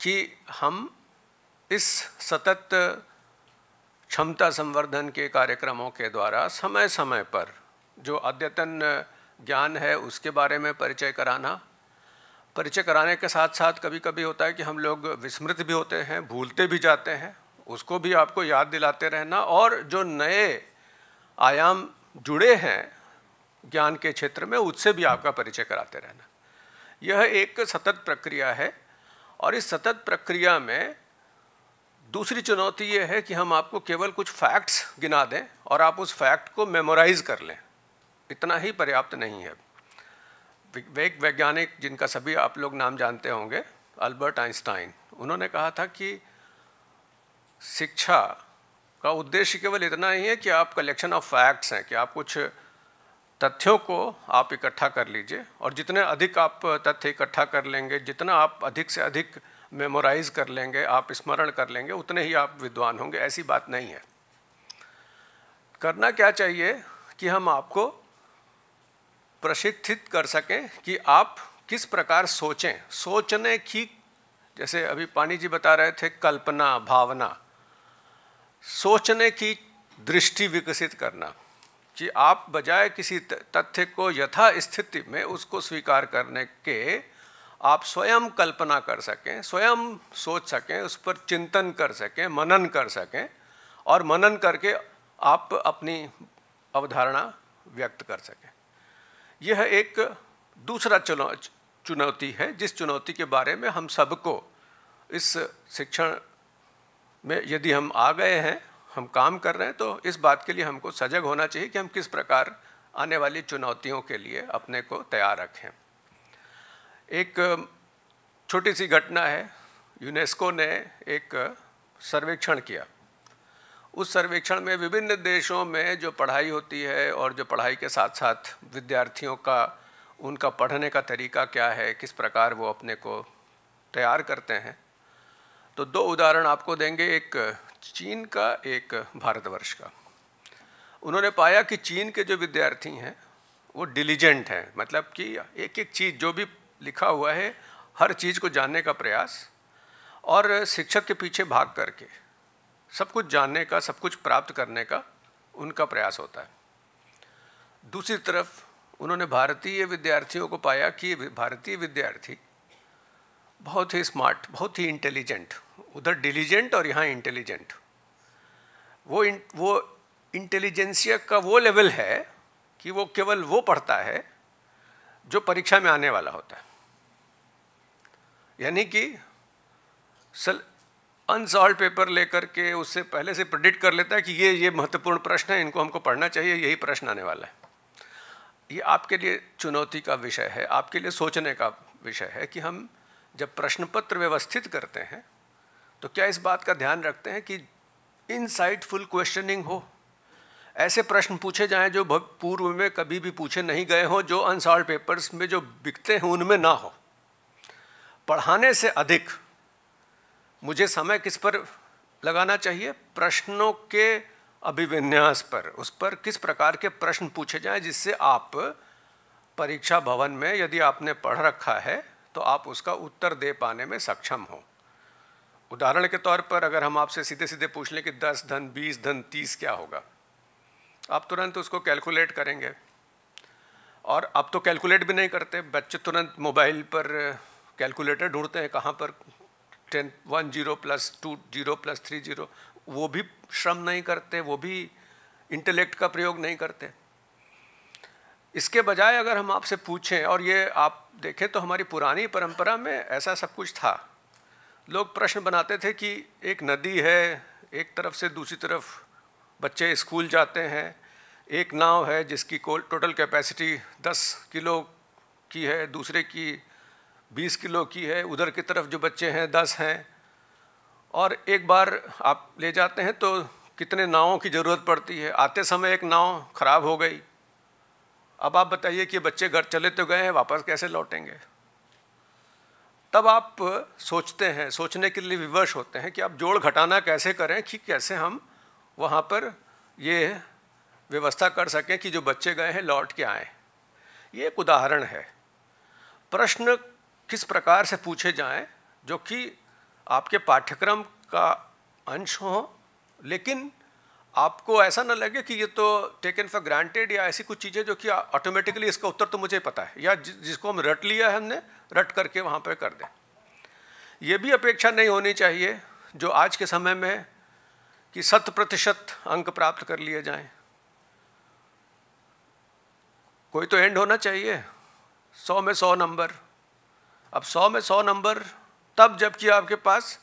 कि हम इस सतत क्षमता संवर्धन के कार्यक्रमों के द्वारा समय समय पर जो अद्यतन ज्ञान है उसके बारे में परिचय कराना परिचय कराने के साथ साथ कभी कभी होता है कि हम लोग विस्मृत भी होते हैं भूलते भी जाते हैं उसको भी आपको याद दिलाते रहना और जो नए आयाम जुड़े हैं ज्ञान के क्षेत्र में उससे भी आपका परिचय कराते रहना यह एक सतत प्रक्रिया है और इस सतत प्रक्रिया में दूसरी चुनौती ये है कि हम आपको केवल कुछ फैक्ट्स गिना दें और आप उस फैक्ट को मेमोराइज कर लें इतना ही पर्याप्त नहीं है एक वैज्ञानिक जिनका सभी आप लोग नाम जानते होंगे अल्बर्ट आइंस्टाइन उन्होंने कहा था कि शिक्षा का उद्देश्य केवल इतना ही है कि आप कलेक्शन ऑफ फैक्ट्स हैं कि आप कुछ तथ्यों को आप इकट्ठा कर लीजिए और जितने अधिक आप तथ्य इकट्ठा कर लेंगे जितना आप अधिक से अधिक मेमोराइज कर लेंगे आप स्मरण कर लेंगे उतने ही आप विद्वान होंगे ऐसी बात नहीं है करना क्या चाहिए कि हम आपको प्रशिक्षित कर सकें कि आप किस प्रकार सोचें सोचने की जैसे अभी पानी जी बता रहे थे कल्पना भावना सोचने की दृष्टि विकसित करना कि आप बजाय किसी तथ्य को यथा स्थिति में उसको स्वीकार करने के आप स्वयं कल्पना कर सकें स्वयं सोच सकें उस पर चिंतन कर सकें मनन कर सकें और मनन करके आप अपनी अवधारणा व्यक्त कर सकें यह एक दूसरा चुनौ चुनौती है जिस चुनौती के बारे में हम सबको इस शिक्षण में यदि हम आ गए हैं हम काम कर रहे हैं तो इस बात के लिए हमको सजग होना चाहिए कि हम किस प्रकार आने वाली चुनौतियों के लिए अपने को तैयार रखें एक छोटी सी घटना है यूनेस्को ने एक सर्वेक्षण किया उस सर्वेक्षण में विभिन्न देशों में जो पढ़ाई होती है और जो पढ़ाई के साथ साथ विद्यार्थियों का उनका पढ़ने का तरीका क्या है किस प्रकार वो अपने को तैयार करते हैं तो दो उदाहरण आपको देंगे एक चीन का एक भारतवर्ष का उन्होंने पाया कि चीन के जो विद्यार्थी हैं वो डिलीजेंट हैं मतलब कि एक एक चीज़ जो भी लिखा हुआ है हर चीज़ को जानने का प्रयास और शिक्षक के पीछे भाग करके सब कुछ जानने का सब कुछ प्राप्त करने का उनका प्रयास होता है दूसरी तरफ उन्होंने भारतीय विद्यार्थियों को पाया कि भारतीय विद्यार्थी बहुत ही स्मार्ट बहुत ही इंटेलिजेंट उधर डिलीजेंट और यहाँ इंटेलिजेंट वो इन, वो इंटेलिजेंसिया का वो लेवल है कि वो केवल वो पढ़ता है जो परीक्षा में आने वाला होता है यानी कि सल अनसॉल्व पेपर लेकर के उससे पहले से प्रडिक्ट कर लेता है कि ये ये महत्वपूर्ण प्रश्न है इनको हमको पढ़ना चाहिए यही प्रश्न आने वाला है ये आपके लिए चुनौती का विषय है आपके लिए सोचने का विषय है कि हम जब प्रश्न पत्र व्यवस्थित करते हैं तो क्या इस बात का ध्यान रखते हैं कि इनसाइटफुल क्वेश्चनिंग हो ऐसे प्रश्न पूछे जाएं जो पूर्व में कभी भी पूछे नहीं गए हों जो अनसॉल्व पेपर्स में जो बिकते हैं उनमें ना हो पढ़ाने से अधिक मुझे समय किस पर लगाना चाहिए प्रश्नों के अभिविन्यास पर उस पर किस प्रकार के प्रश्न पूछे जाएं जिससे आप परीक्षा भवन में यदि आपने पढ़ रखा है तो आप उसका उत्तर दे पाने में सक्षम हो उदाहरण के तौर पर अगर हम आपसे सीधे सीधे पूछ लें कि दस धन बीस धन तीस क्या होगा आप तुरंत उसको कैलकुलेट करेंगे और अब तो कैलकुलेट भी नहीं करते बच्चे तुरंत मोबाइल पर कैलकुलेटर ढूंढते हैं कहाँ पर ten one zero plus two zero plus three zero वो भी श्रम नहीं करते वो भी इंटेलेक्ट का प्रयोग नहीं करते इसके बजाय अगर हम आपसे पूछें और ये आप देखें तो हमारी पुरानी परंपरा में ऐसा सब कुछ था लोग प्रश्न बनाते थे कि एक नदी है एक तरफ से दूसरी तरफ बच्चे स्कूल जाते हैं एक नाव है जिसकी टोटल कैपेसिटी 10 किलो की है दूसरे की 20 किलो की है उधर की तरफ जो बच्चे हैं 10 हैं और एक बार आप ले जाते हैं तो कितने नावों की ज़रूरत पड़ती है आते समय एक नाव ख़राब हो गई अब आप बताइए कि बच्चे घर चले तो गए हैं वापस कैसे लौटेंगे तब आप सोचते हैं सोचने के लिए विवश होते हैं कि आप जोड़ घटाना कैसे करें कि कैसे हम वहाँ पर ये व्यवस्था कर सकें कि जो बच्चे गए हैं लौट के आएँ ये एक उदाहरण है प्रश्न किस प्रकार से पूछे जाएं जो कि आपके पाठ्यक्रम का अंश हो लेकिन आपको ऐसा ना लगे कि ये तो टेकन फॉर ग्रांटेड या ऐसी कुछ चीज़ें जो कि ऑटोमेटिकली इसका उत्तर तो मुझे पता है या जिसको हम रट लिया है हमने रट करके वहाँ पर कर दें ये भी अपेक्षा नहीं होनी चाहिए जो आज के समय में कि शत प्रतिशत अंक प्राप्त कर लिए जाए कोई तो एंड होना चाहिए सौ में सौ नंबर अब सौ में सौ नंबर तब जबकि आपके पास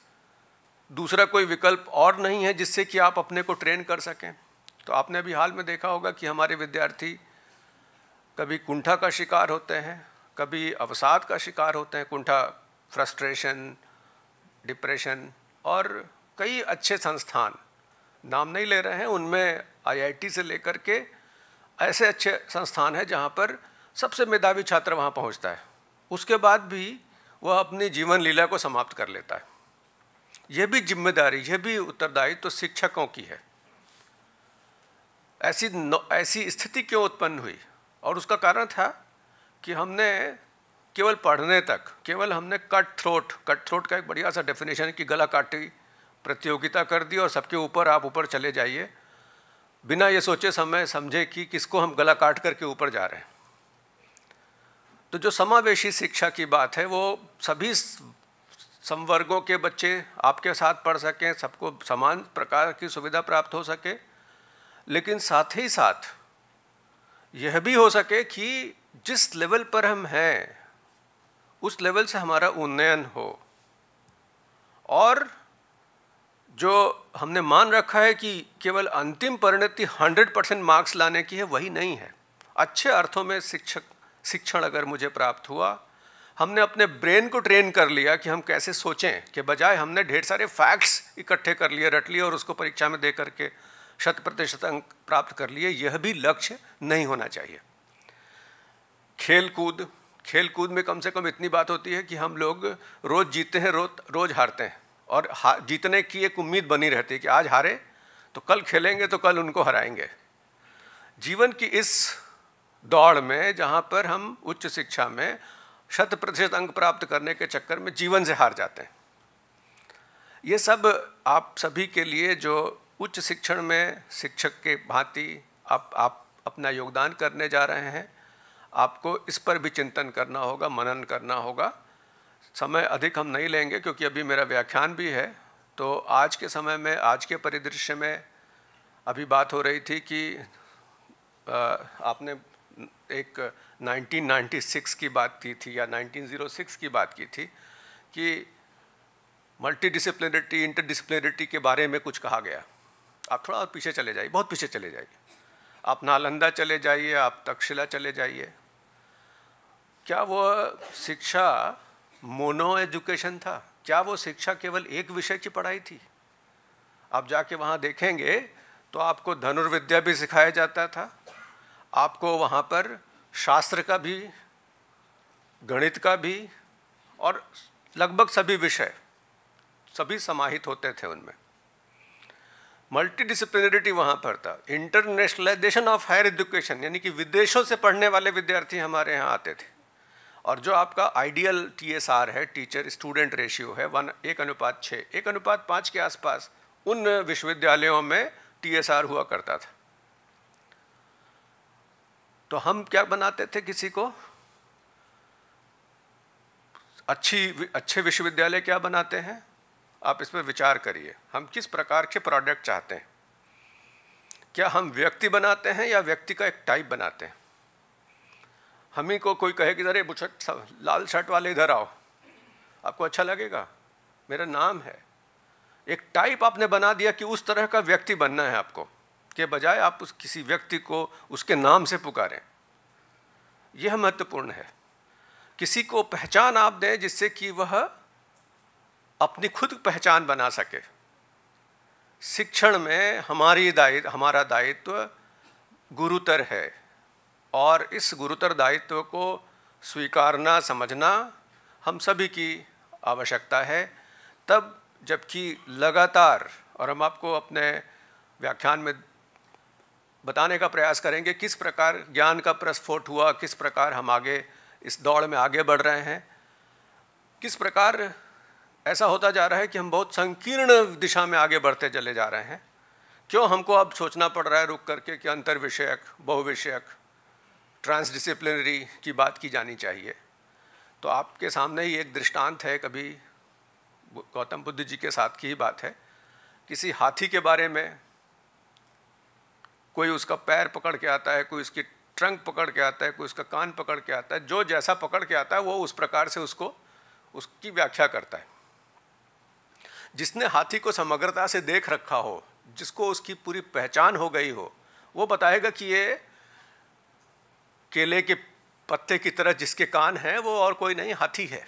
दूसरा कोई विकल्प और नहीं है जिससे कि आप अपने को ट्रेन कर सकें तो आपने अभी हाल में देखा होगा कि हमारे विद्यार्थी कभी कुंठा का शिकार होते हैं कभी अवसाद का शिकार होते हैं कुंठा फ्रस्ट्रेशन डिप्रेशन और कई अच्छे संस्थान नाम नहीं ले रहे हैं उनमें आईआईटी से लेकर के ऐसे अच्छे संस्थान हैं जहाँ पर सबसे मेधावी छात्र वहाँ पहुँचता है उसके बाद भी वह अपनी जीवन लीला को समाप्त कर लेता है यह भी जिम्मेदारी यह भी उत्तरदायित्व तो शिक्षकों की है ऐसी ऐसी स्थिति क्यों उत्पन्न हुई और उसका कारण था कि हमने केवल पढ़ने तक केवल हमने कट थ्रोट कट थ्रोट का एक बढ़िया सा डेफिनेशन है कि गला काटी प्रतियोगिता कर दी और सबके ऊपर आप ऊपर चले जाइए बिना ये सोचे समय समझे कि किसको हम गला काट करके ऊपर जा रहे हैं तो जो समावेशी शिक्षा की बात है वो सभी संवर्गों के बच्चे आपके साथ पढ़ सकें सबको समान प्रकार की सुविधा प्राप्त हो सके लेकिन साथ ही साथ यह भी हो सके कि जिस लेवल पर हम हैं उस लेवल से हमारा उन्नयन हो और जो हमने मान रखा है कि केवल अंतिम परिणति 100 परसेंट मार्क्स लाने की है वही नहीं है अच्छे अर्थों में शिक्षक शिक्षण अगर मुझे प्राप्त हुआ हमने अपने ब्रेन को ट्रेन कर लिया कि हम कैसे सोचें के बजाय हमने ढेर सारे फैक्ट्स इकट्ठे कर लिए रट लिए और उसको परीक्षा में दे करके शत प्रतिशत अंक प्राप्त कर लिए यह भी लक्ष्य नहीं होना चाहिए खेल कूद खेल कूद में कम से कम इतनी बात होती है कि हम लोग रोज़ जीतते हैं रोज रोज़ हारते हैं और हा, जीतने की एक उम्मीद बनी रहती है कि आज हारे तो कल खेलेंगे तो कल उनको हराएंगे जीवन की इस दौड़ में जहाँ पर हम उच्च शिक्षा में शत प्रतिशत अंक प्राप्त करने के चक्कर में जीवन से हार जाते हैं ये सब आप सभी के लिए जो उच्च शिक्षण में शिक्षक के भांति आप आप अपना योगदान करने जा रहे हैं आपको इस पर भी चिंतन करना होगा मनन करना होगा समय अधिक हम नहीं लेंगे क्योंकि अभी मेरा व्याख्यान भी है तो आज के समय में आज के परिदृश्य में अभी बात हो रही थी कि आपने एक 1996 की बात की थी या 1906 की बात की थी कि मल्टी इंटरडिसिप्लिनरिटी के बारे में कुछ कहा गया आप थोड़ा और पीछे चले जाइए बहुत पीछे चले जाइए आप नालंदा चले जाइए आप तक्षशिला चले जाइए क्या वो शिक्षा मोनो एजुकेशन था क्या वो शिक्षा केवल एक विषय की पढ़ाई थी आप जाके वहाँ देखेंगे तो आपको धनुर्विद्या भी सिखाया जाता था आपको वहाँ पर शास्त्र का भी गणित का भी और लगभग सभी विषय सभी समाहित होते थे उनमें मल्टी डिसिप्लिनरिटी वहाँ पर था इंटरनेशनलाइजेशन ऑफ हायर एजुकेशन यानी कि विदेशों से पढ़ने वाले विद्यार्थी हमारे यहाँ आते थे और जो आपका आइडियल आर है टीचर स्टूडेंट रेशियो है वन एक अनुपात छः एक अनुपात पाँच के आसपास उन विश्वविद्यालयों में आर हुआ करता था तो हम क्या बनाते थे किसी को अच्छी अच्छे विश्वविद्यालय क्या बनाते हैं आप इस पर विचार करिए हम किस प्रकार के प्रोडक्ट चाहते हैं क्या हम व्यक्ति बनाते हैं या व्यक्ति का एक टाइप बनाते हैं हम ही को कोई कहे कि अरे बुछट लाल शर्ट वाले इधर आओ आपको अच्छा लगेगा मेरा नाम है एक टाइप आपने बना दिया कि उस तरह का व्यक्ति बनना है आपको के बजाय आप उस किसी व्यक्ति को उसके नाम से पुकारें यह महत्वपूर्ण है किसी को पहचान आप दें जिससे कि वह अपनी खुद पहचान बना सके शिक्षण में हमारी दायित्व हमारा दायित्व गुरुतर है और इस गुरुतर दायित्व को स्वीकारना समझना हम सभी की आवश्यकता है तब जबकि लगातार और हम आपको अपने व्याख्यान में बताने का प्रयास करेंगे किस प्रकार ज्ञान का प्रस्फोट हुआ किस प्रकार हम आगे इस दौड़ में आगे बढ़ रहे हैं किस प्रकार ऐसा होता जा रहा है कि हम बहुत संकीर्ण दिशा में आगे बढ़ते चले जा रहे हैं क्यों हमको अब सोचना पड़ रहा है रुक करके कि अंतर विषयक बहुविषयक ट्रांसडिसिप्लिनरी की बात की जानी चाहिए तो आपके सामने ही एक दृष्टांत है कभी गौतम बुद्ध जी के साथ की ही बात है किसी हाथी के बारे में कोई उसका पैर पकड़ के आता है कोई उसकी ट्रंक पकड़ के आता है कोई उसका कान पकड़ के आता है जो जैसा पकड़ के आता है वो उस प्रकार से उसको उसकी व्याख्या करता है जिसने हाथी को समग्रता से देख रखा हो जिसको उसकी पूरी पहचान हो गई हो वो बताएगा कि ये केले के पत्ते की तरह जिसके कान हैं वो और कोई नहीं हाथी है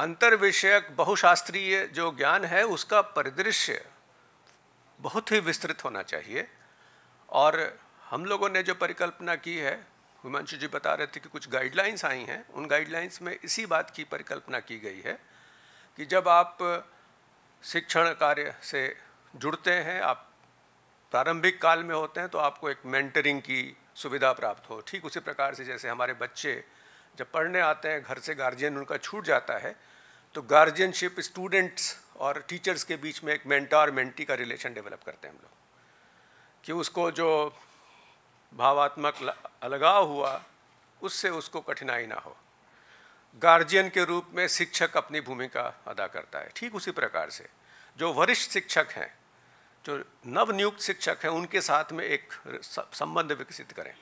अंतर विषयक बहुशास्त्रीय जो ज्ञान है उसका परिदृश्य बहुत ही विस्तृत होना चाहिए और हम लोगों ने जो परिकल्पना की है हिमांशु जी बता रहे थे कि कुछ गाइडलाइंस आई हैं उन गाइडलाइंस में इसी बात की परिकल्पना की गई है कि जब आप शिक्षण कार्य से जुड़ते हैं आप प्रारंभिक काल में होते हैं तो आपको एक मेंटरिंग की सुविधा प्राप्त हो ठीक उसी प्रकार से जैसे हमारे बच्चे जब पढ़ने आते हैं घर से गार्जियन उनका छूट जाता है तो गार्जियनशिप स्टूडेंट्स और टीचर्स के बीच में एक और मेंटी का रिलेशन डेवलप करते हैं हम लोग कि उसको जो भावात्मक अलगाव हुआ उससे उसको कठिनाई ना हो गार्जियन के रूप में शिक्षक अपनी भूमिका अदा करता है ठीक उसी प्रकार से जो वरिष्ठ शिक्षक हैं जो नवनियुक्त शिक्षक हैं उनके साथ में एक संबंध विकसित करें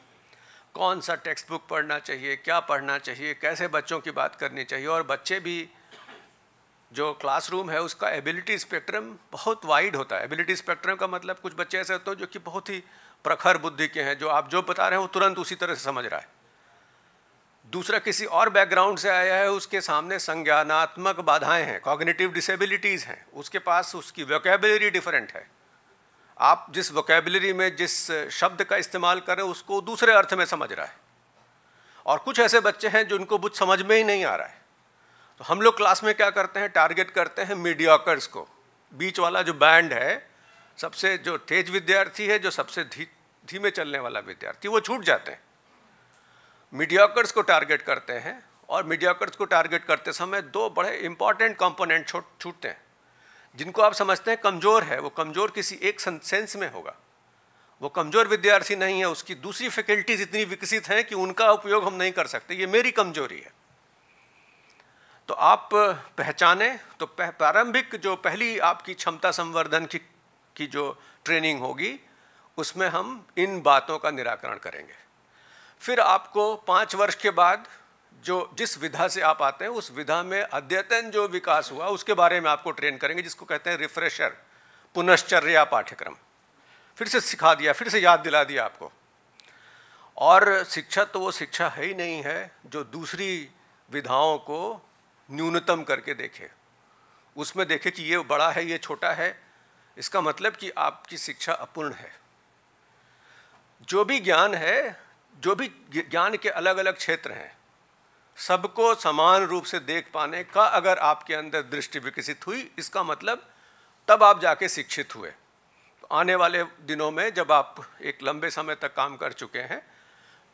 कौन सा टेक्स्ट बुक पढ़ना चाहिए क्या पढ़ना चाहिए कैसे बच्चों की बात करनी चाहिए और बच्चे भी जो क्लासरूम है उसका एबिलिटी स्पेक्ट्रम बहुत वाइड होता है एबिलिटी स्पेक्ट्रम का मतलब कुछ बच्चे ऐसे होते हैं जो कि बहुत ही प्रखर बुद्धि के हैं जो आप जो बता रहे हैं वो तुरंत उसी तरह से समझ रहा है दूसरा किसी और बैकग्राउंड से आया है उसके सामने संज्ञानात्मक बाधाएं हैं कॉग्निटिव डिसेबिलिटीज़ हैं उसके पास उसकी वोकेबलरी डिफरेंट है आप जिस वोकेबलरी में जिस शब्द का इस्तेमाल कर रहे हैं उसको दूसरे अर्थ में समझ रहा है और कुछ ऐसे बच्चे हैं जिनको कुछ समझ में ही नहीं आ रहा है तो हम लोग क्लास में क्या करते हैं टारगेट करते हैं मीडियाकर्स को बीच वाला जो बैंड है सबसे जो तेज विद्यार्थी है जो सबसे धी धीमे चलने वाला विद्यार्थी वो छूट जाते हैं मीडियाकर्स को टारगेट करते हैं और मीडियाकर्स को टारगेट करते समय दो बड़े इंपॉर्टेंट कॉम्पोनेंट छूटते हैं जिनको आप समझते हैं कमज़ोर है वो कमज़ोर किसी एक सेंस में होगा वो कमज़ोर विद्यार्थी नहीं है उसकी दूसरी फैकल्टीज़ इतनी विकसित हैं कि उनका उपयोग हम नहीं कर सकते ये मेरी कमज़ोरी है तो आप पहचाने तो पह, प्रारंभिक जो पहली आपकी क्षमता संवर्धन की की जो ट्रेनिंग होगी उसमें हम इन बातों का निराकरण करेंगे फिर आपको पाँच वर्ष के बाद जो जिस विधा से आप आते हैं उस विधा में अद्यतन जो विकास हुआ उसके बारे में आपको ट्रेन करेंगे जिसको कहते हैं रिफ्रेशर पुनश्चर्या पाठ्यक्रम फिर से सिखा दिया फिर से याद दिला दिया आपको और शिक्षा तो वो शिक्षा है ही नहीं है जो दूसरी विधाओं को न्यूनतम करके देखें उसमें देखें कि ये बड़ा है ये छोटा है इसका मतलब कि आपकी शिक्षा अपूर्ण है जो भी ज्ञान है जो भी ज्ञान के अलग अलग क्षेत्र हैं सबको समान रूप से देख पाने का अगर आपके अंदर दृष्टि विकसित हुई इसका मतलब तब आप जाके शिक्षित हुए तो आने वाले दिनों में जब आप एक लंबे समय तक काम कर चुके हैं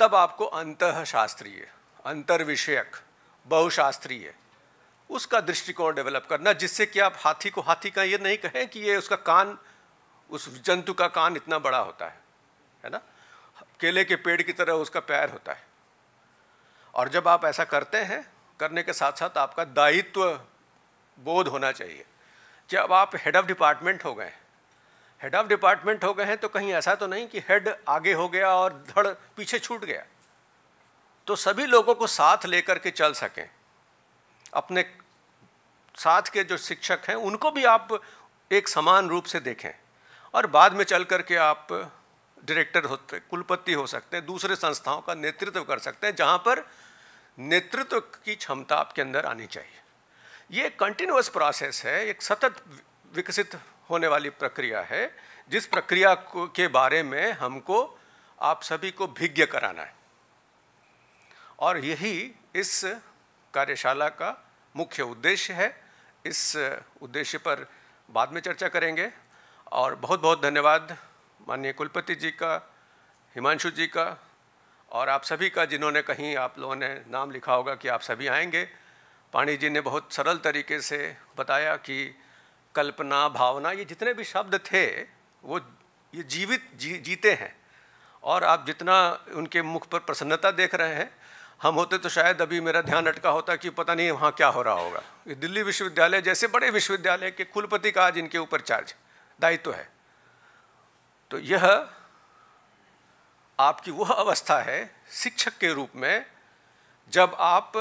तब आपको अंतशास्त्रीय शास्त्रीय अंतर विषयक बहुशास्त्रीय उसका दृष्टिकोण डेवलप करना जिससे कि आप हाथी को हाथी का ये नहीं कहें कि ये उसका कान उस जंतु का कान इतना बड़ा होता है है ना केले के पेड़ की तरह उसका पैर होता है और जब आप ऐसा करते हैं करने के साथ साथ आपका दायित्व बोध होना चाहिए जब आप हेड ऑफ डिपार्टमेंट हो गए हेड ऑफ डिपार्टमेंट हो गए हैं तो कहीं ऐसा तो नहीं कि हेड आगे हो गया और धड़ पीछे छूट गया तो सभी लोगों को साथ लेकर के चल सकें अपने साथ के जो शिक्षक हैं उनको भी आप एक समान रूप से देखें और बाद में चल करके आप डायरेक्टर होते कुलपति हो सकते हैं दूसरे संस्थाओं का नेतृत्व कर सकते हैं जहाँ पर नेतृत्व की क्षमता आपके अंदर आनी चाहिए ये कंटिन्यूस प्रोसेस है एक सतत विकसित होने वाली प्रक्रिया है जिस प्रक्रिया के बारे में हमको आप सभी को भिज्ञ कराना है और यही इस कार्यशाला का मुख्य उद्देश्य है इस उद्देश्य पर बाद में चर्चा करेंगे और बहुत बहुत धन्यवाद माननीय कुलपति जी का हिमांशु जी का और आप सभी का जिन्होंने कहीं आप लोगों ने नाम लिखा होगा कि आप सभी आएंगे पाणी जी ने बहुत सरल तरीके से बताया कि कल्पना भावना ये जितने भी शब्द थे वो ये जीवित जी जीते हैं और आप जितना उनके मुख पर प्रसन्नता देख रहे हैं हम होते तो शायद अभी मेरा ध्यान अटका होता कि पता नहीं वहाँ क्या हो रहा होगा ये दिल्ली विश्वविद्यालय जैसे बड़े विश्वविद्यालय के कुलपति का आज इनके ऊपर चार्ज दायित्व तो है तो यह आपकी वह अवस्था है शिक्षक के रूप में जब आप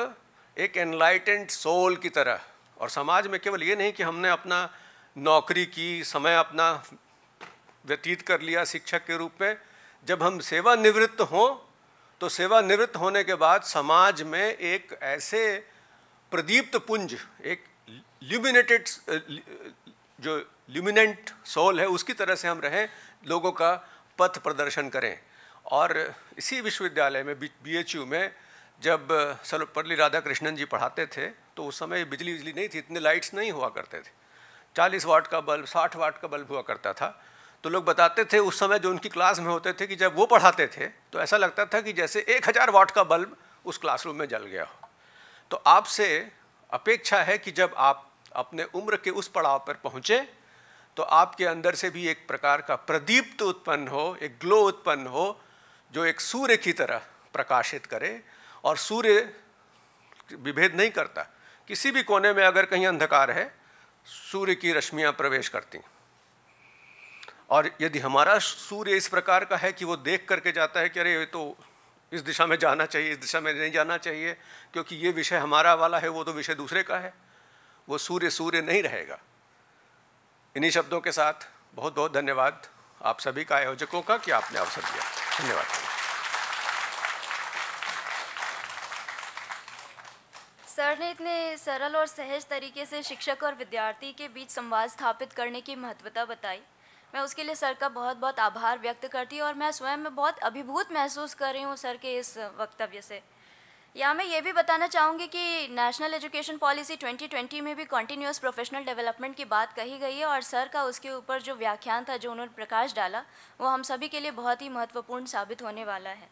एक एनलाइटेंड सोल की तरह और समाज में केवल ये नहीं कि हमने अपना नौकरी की समय अपना व्यतीत कर लिया शिक्षक के रूप में जब हम सेवानिवृत्त हों तो सेवानिवृत्त होने के बाद समाज में एक ऐसे प्रदीप्त पुंज एक ल्यूमिनेटेड जो ल्यूमिनेंट सोल है उसकी तरह से हम रहें लोगों का पथ प्रदर्शन करें और इसी विश्वविद्यालय में बी एच यू में जब सर्वपल्ली राधाकृष्णन जी पढ़ाते थे तो उस समय बिजली बिजली नहीं थी इतने लाइट्स नहीं हुआ करते थे 40 वाट का बल्ब 60 वाट का बल्ब हुआ करता था तो लोग बताते थे उस समय जो उनकी क्लास में होते थे कि जब वो पढ़ाते थे तो ऐसा लगता था कि जैसे एक हज़ार वाट का बल्ब उस क्लासरूम में जल गया हो तो आपसे अपेक्षा है कि जब आप अपने उम्र के उस पड़ाव पर पहुँचें तो आपके अंदर से भी एक प्रकार का प्रदीप्त उत्पन्न हो एक ग्लो उत्पन्न हो जो एक सूर्य की तरह प्रकाशित करे और सूर्य विभेद नहीं करता किसी भी कोने में अगर कहीं अंधकार है सूर्य की रश्मियाँ प्रवेश करती हैं और यदि हमारा सूर्य इस प्रकार का है कि वो देख करके जाता है कि अरे ये तो इस दिशा में जाना चाहिए इस दिशा में नहीं जाना चाहिए क्योंकि ये विषय हमारा वाला है वो तो विषय दूसरे का है वो सूर्य सूर्य नहीं रहेगा इन्हीं शब्दों के साथ बहुत बहुत धन्यवाद आप सभी का आयोजकों का कि आपने अवसर दिया धन्यवाद सर ने इतने सरल और सहज तरीके से शिक्षक और विद्यार्थी के बीच संवाद स्थापित करने की महत्वता बताई मैं उसके लिए सर का बहुत बहुत आभार व्यक्त करती हूँ और मैं स्वयं में बहुत अभिभूत महसूस कर रही हूँ सर के इस वक्तव्य से या मैं ये भी बताना चाहूँगी कि नेशनल एजुकेशन पॉलिसी 2020 में भी कॉन्टीन्यूस प्रोफेशनल डेवलपमेंट की बात कही गई है और सर का उसके ऊपर जो व्याख्यान था जो उन्होंने प्रकाश डाला वो हम सभी के लिए बहुत ही महत्वपूर्ण साबित होने वाला है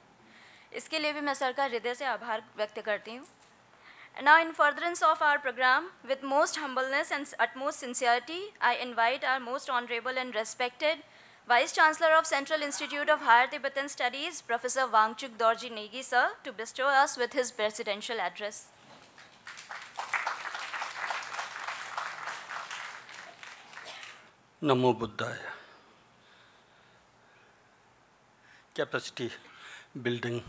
इसके लिए भी मैं सर का हृदय से आभार व्यक्त करती हूँ now in furtherance of our program, with most humbleness and utmost sincerity, I invite our most honorable and respected Vice Chancellor of Central Institute of Higher Tibetan Studies, Professor Wangchuk Dorji Negi, sir, to bestow us with his presidential address. Namo Buddhaya. Capacity building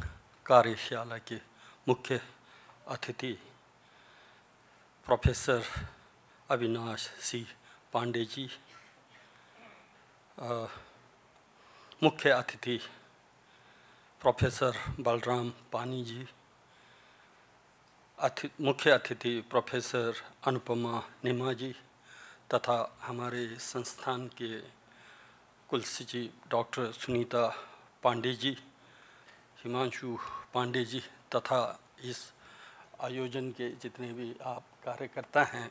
कार्यशाला के मुख्य professor Avinash C Pande ji मुख्य अतिथि professor Balram पानी जी अति मुख्य अतिथि professor Anupama निमा जी तथा हमारे संस्थान के कुल सचिव डॉक्टर सुनीता पांडे जी हिमांशु पांडे जी तथा इस आयोजन के जितने भी आप कार्यकर्ता हैं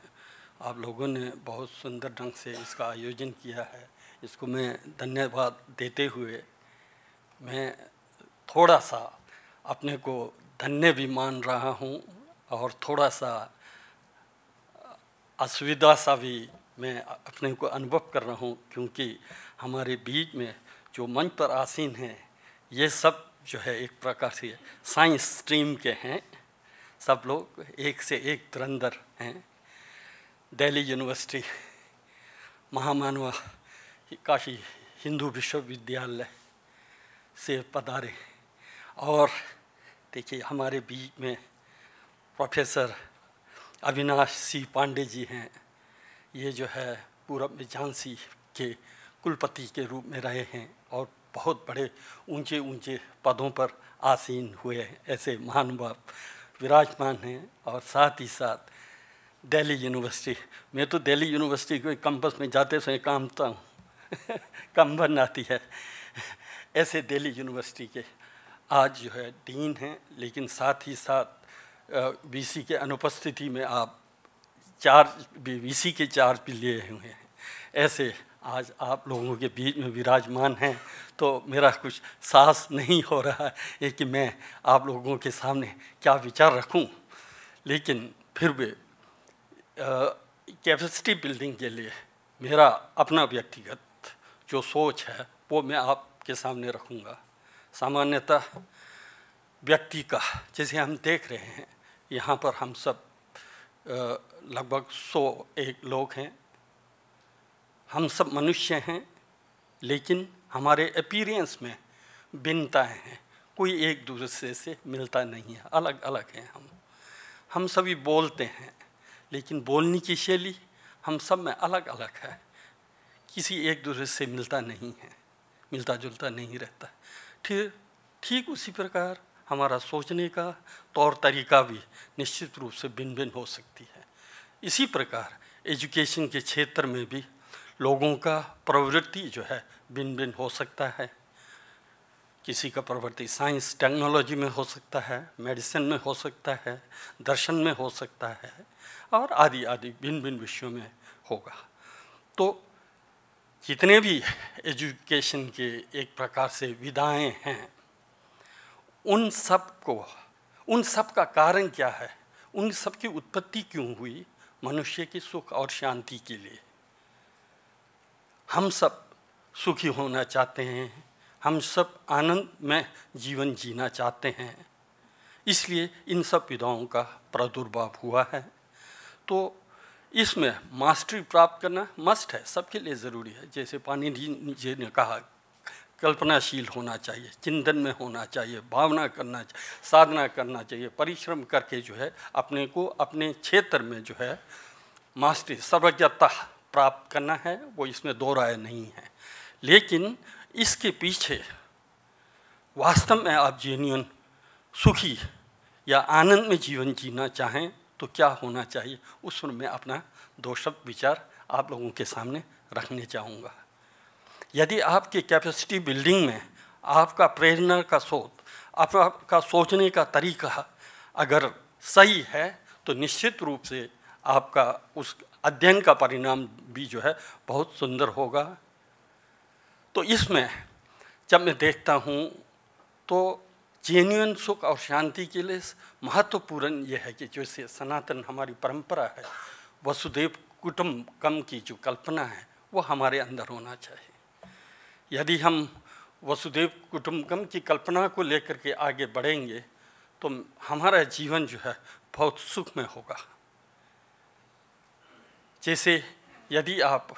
आप लोगों ने बहुत सुंदर ढंग से इसका आयोजन किया है इसको मैं धन्यवाद देते हुए मैं थोड़ा सा अपने को धन्य भी मान रहा हूँ और थोड़ा सा असुविधा सा भी मैं अपने को अनुभव कर रहा हूँ क्योंकि हमारे बीच में जो मंच पर आसीन हैं ये सब जो है एक प्रकार से साइंस स्ट्रीम के हैं सब लोग एक से एक दुरंधर हैं दिल्ली यूनिवर्सिटी महामानव काशी हिंदू विश्वविद्यालय से पधारे और देखिए हमारे बीच में प्रोफेसर अविनाश सी पांडे जी हैं ये जो है पूरब में झांसी के कुलपति के रूप में रहे हैं और बहुत बड़े ऊंचे ऊंचे पदों पर आसीन हुए हैं ऐसे महानुभाव विराजमान हैं और साथ ही साथ दिल्ली यूनिवर्सिटी मैं तो दिल्ली यूनिवर्सिटी के कैंपस में जाते समय कामता हूँ *laughs* बन आती है ऐसे दिल्ली यूनिवर्सिटी के आज जो है डीन हैं लेकिन साथ ही साथ वीसी के अनुपस्थिति में आप चार्ज वीसी के चार्ज भी लिए हुए हैं ऐसे आज आप लोगों के बीच में विराजमान हैं तो मेरा कुछ साहस नहीं हो रहा है कि मैं आप लोगों के सामने क्या विचार रखूं लेकिन फिर भी कैपेसिटी बिल्डिंग के लिए मेरा अपना व्यक्तिगत जो सोच है वो मैं आपके सामने रखूँगा सामान्यतः व्यक्ति का जिसे हम देख रहे हैं यहाँ पर हम सब लगभग सौ एक लोग हैं हम सब मनुष्य हैं लेकिन हमारे अपीरियंस में भिन्नताएँ हैं कोई एक दूसरे से मिलता नहीं है अलग अलग हैं हम हम सभी बोलते हैं लेकिन बोलने की शैली हम सब में अलग अलग है किसी एक दूसरे से मिलता नहीं है मिलता जुलता नहीं रहता ठीक ठीक उसी प्रकार हमारा सोचने का तौर तरीका भी निश्चित रूप से भिन्न भिन्न हो सकती है इसी प्रकार एजुकेशन के क्षेत्र में भी लोगों का प्रवृत्ति जो है भिन्न भिन्न हो सकता है किसी का प्रवृत्ति साइंस टेक्नोलॉजी में हो सकता है मेडिसिन में हो सकता है दर्शन में हो सकता है और आदि आदि भिन्न भिन्न विषयों में होगा तो जितने भी एजुकेशन के एक प्रकार से विधाएँ हैं उन सब को उन सब का कारण क्या है उन सब की उत्पत्ति क्यों हुई मनुष्य की सुख और शांति के लिए हम सब सुखी होना चाहते हैं हम सब आनंद में जीवन जीना चाहते हैं इसलिए इन सब विधाओं का प्रादुर्भाव हुआ है तो इसमें मास्टरी प्राप्त करना मस्ट है सबके लिए ज़रूरी है जैसे पानी जी ने कहा कल्पनाशील होना चाहिए चिंतन में होना चाहिए भावना करना चाहिए साधना करना चाहिए परिश्रम करके जो है अपने को अपने क्षेत्र में जो है मास्टरी सर्वज्ञता प्राप्त करना है वो इसमें दो राय नहीं है लेकिन इसके पीछे वास्तव में आप जेन्यून सुखी या आनंद में जीवन जीना चाहें तो क्या होना चाहिए उस पर मैं अपना दो शब्द विचार आप लोगों के सामने रखने चाहूँगा यदि आपकी कैपेसिटी बिल्डिंग में आपका प्रेरणा का स्रोत आपका सोचने का तरीका अगर सही है तो निश्चित रूप से आपका उस अध्ययन का परिणाम भी जो है बहुत सुंदर होगा तो इसमें जब मैं देखता हूँ तो जेन्यून सुख और शांति के लिए महत्वपूर्ण यह है कि जैसे सनातन हमारी परंपरा है वसुदेव कुटुम्बकम की जो कल्पना है वो हमारे अंदर होना चाहिए यदि हम वसुदेव कुटुम्बकम की कल्पना को लेकर के आगे बढ़ेंगे तो हमारा जीवन जो है बहुत सुख में होगा जैसे यदि आप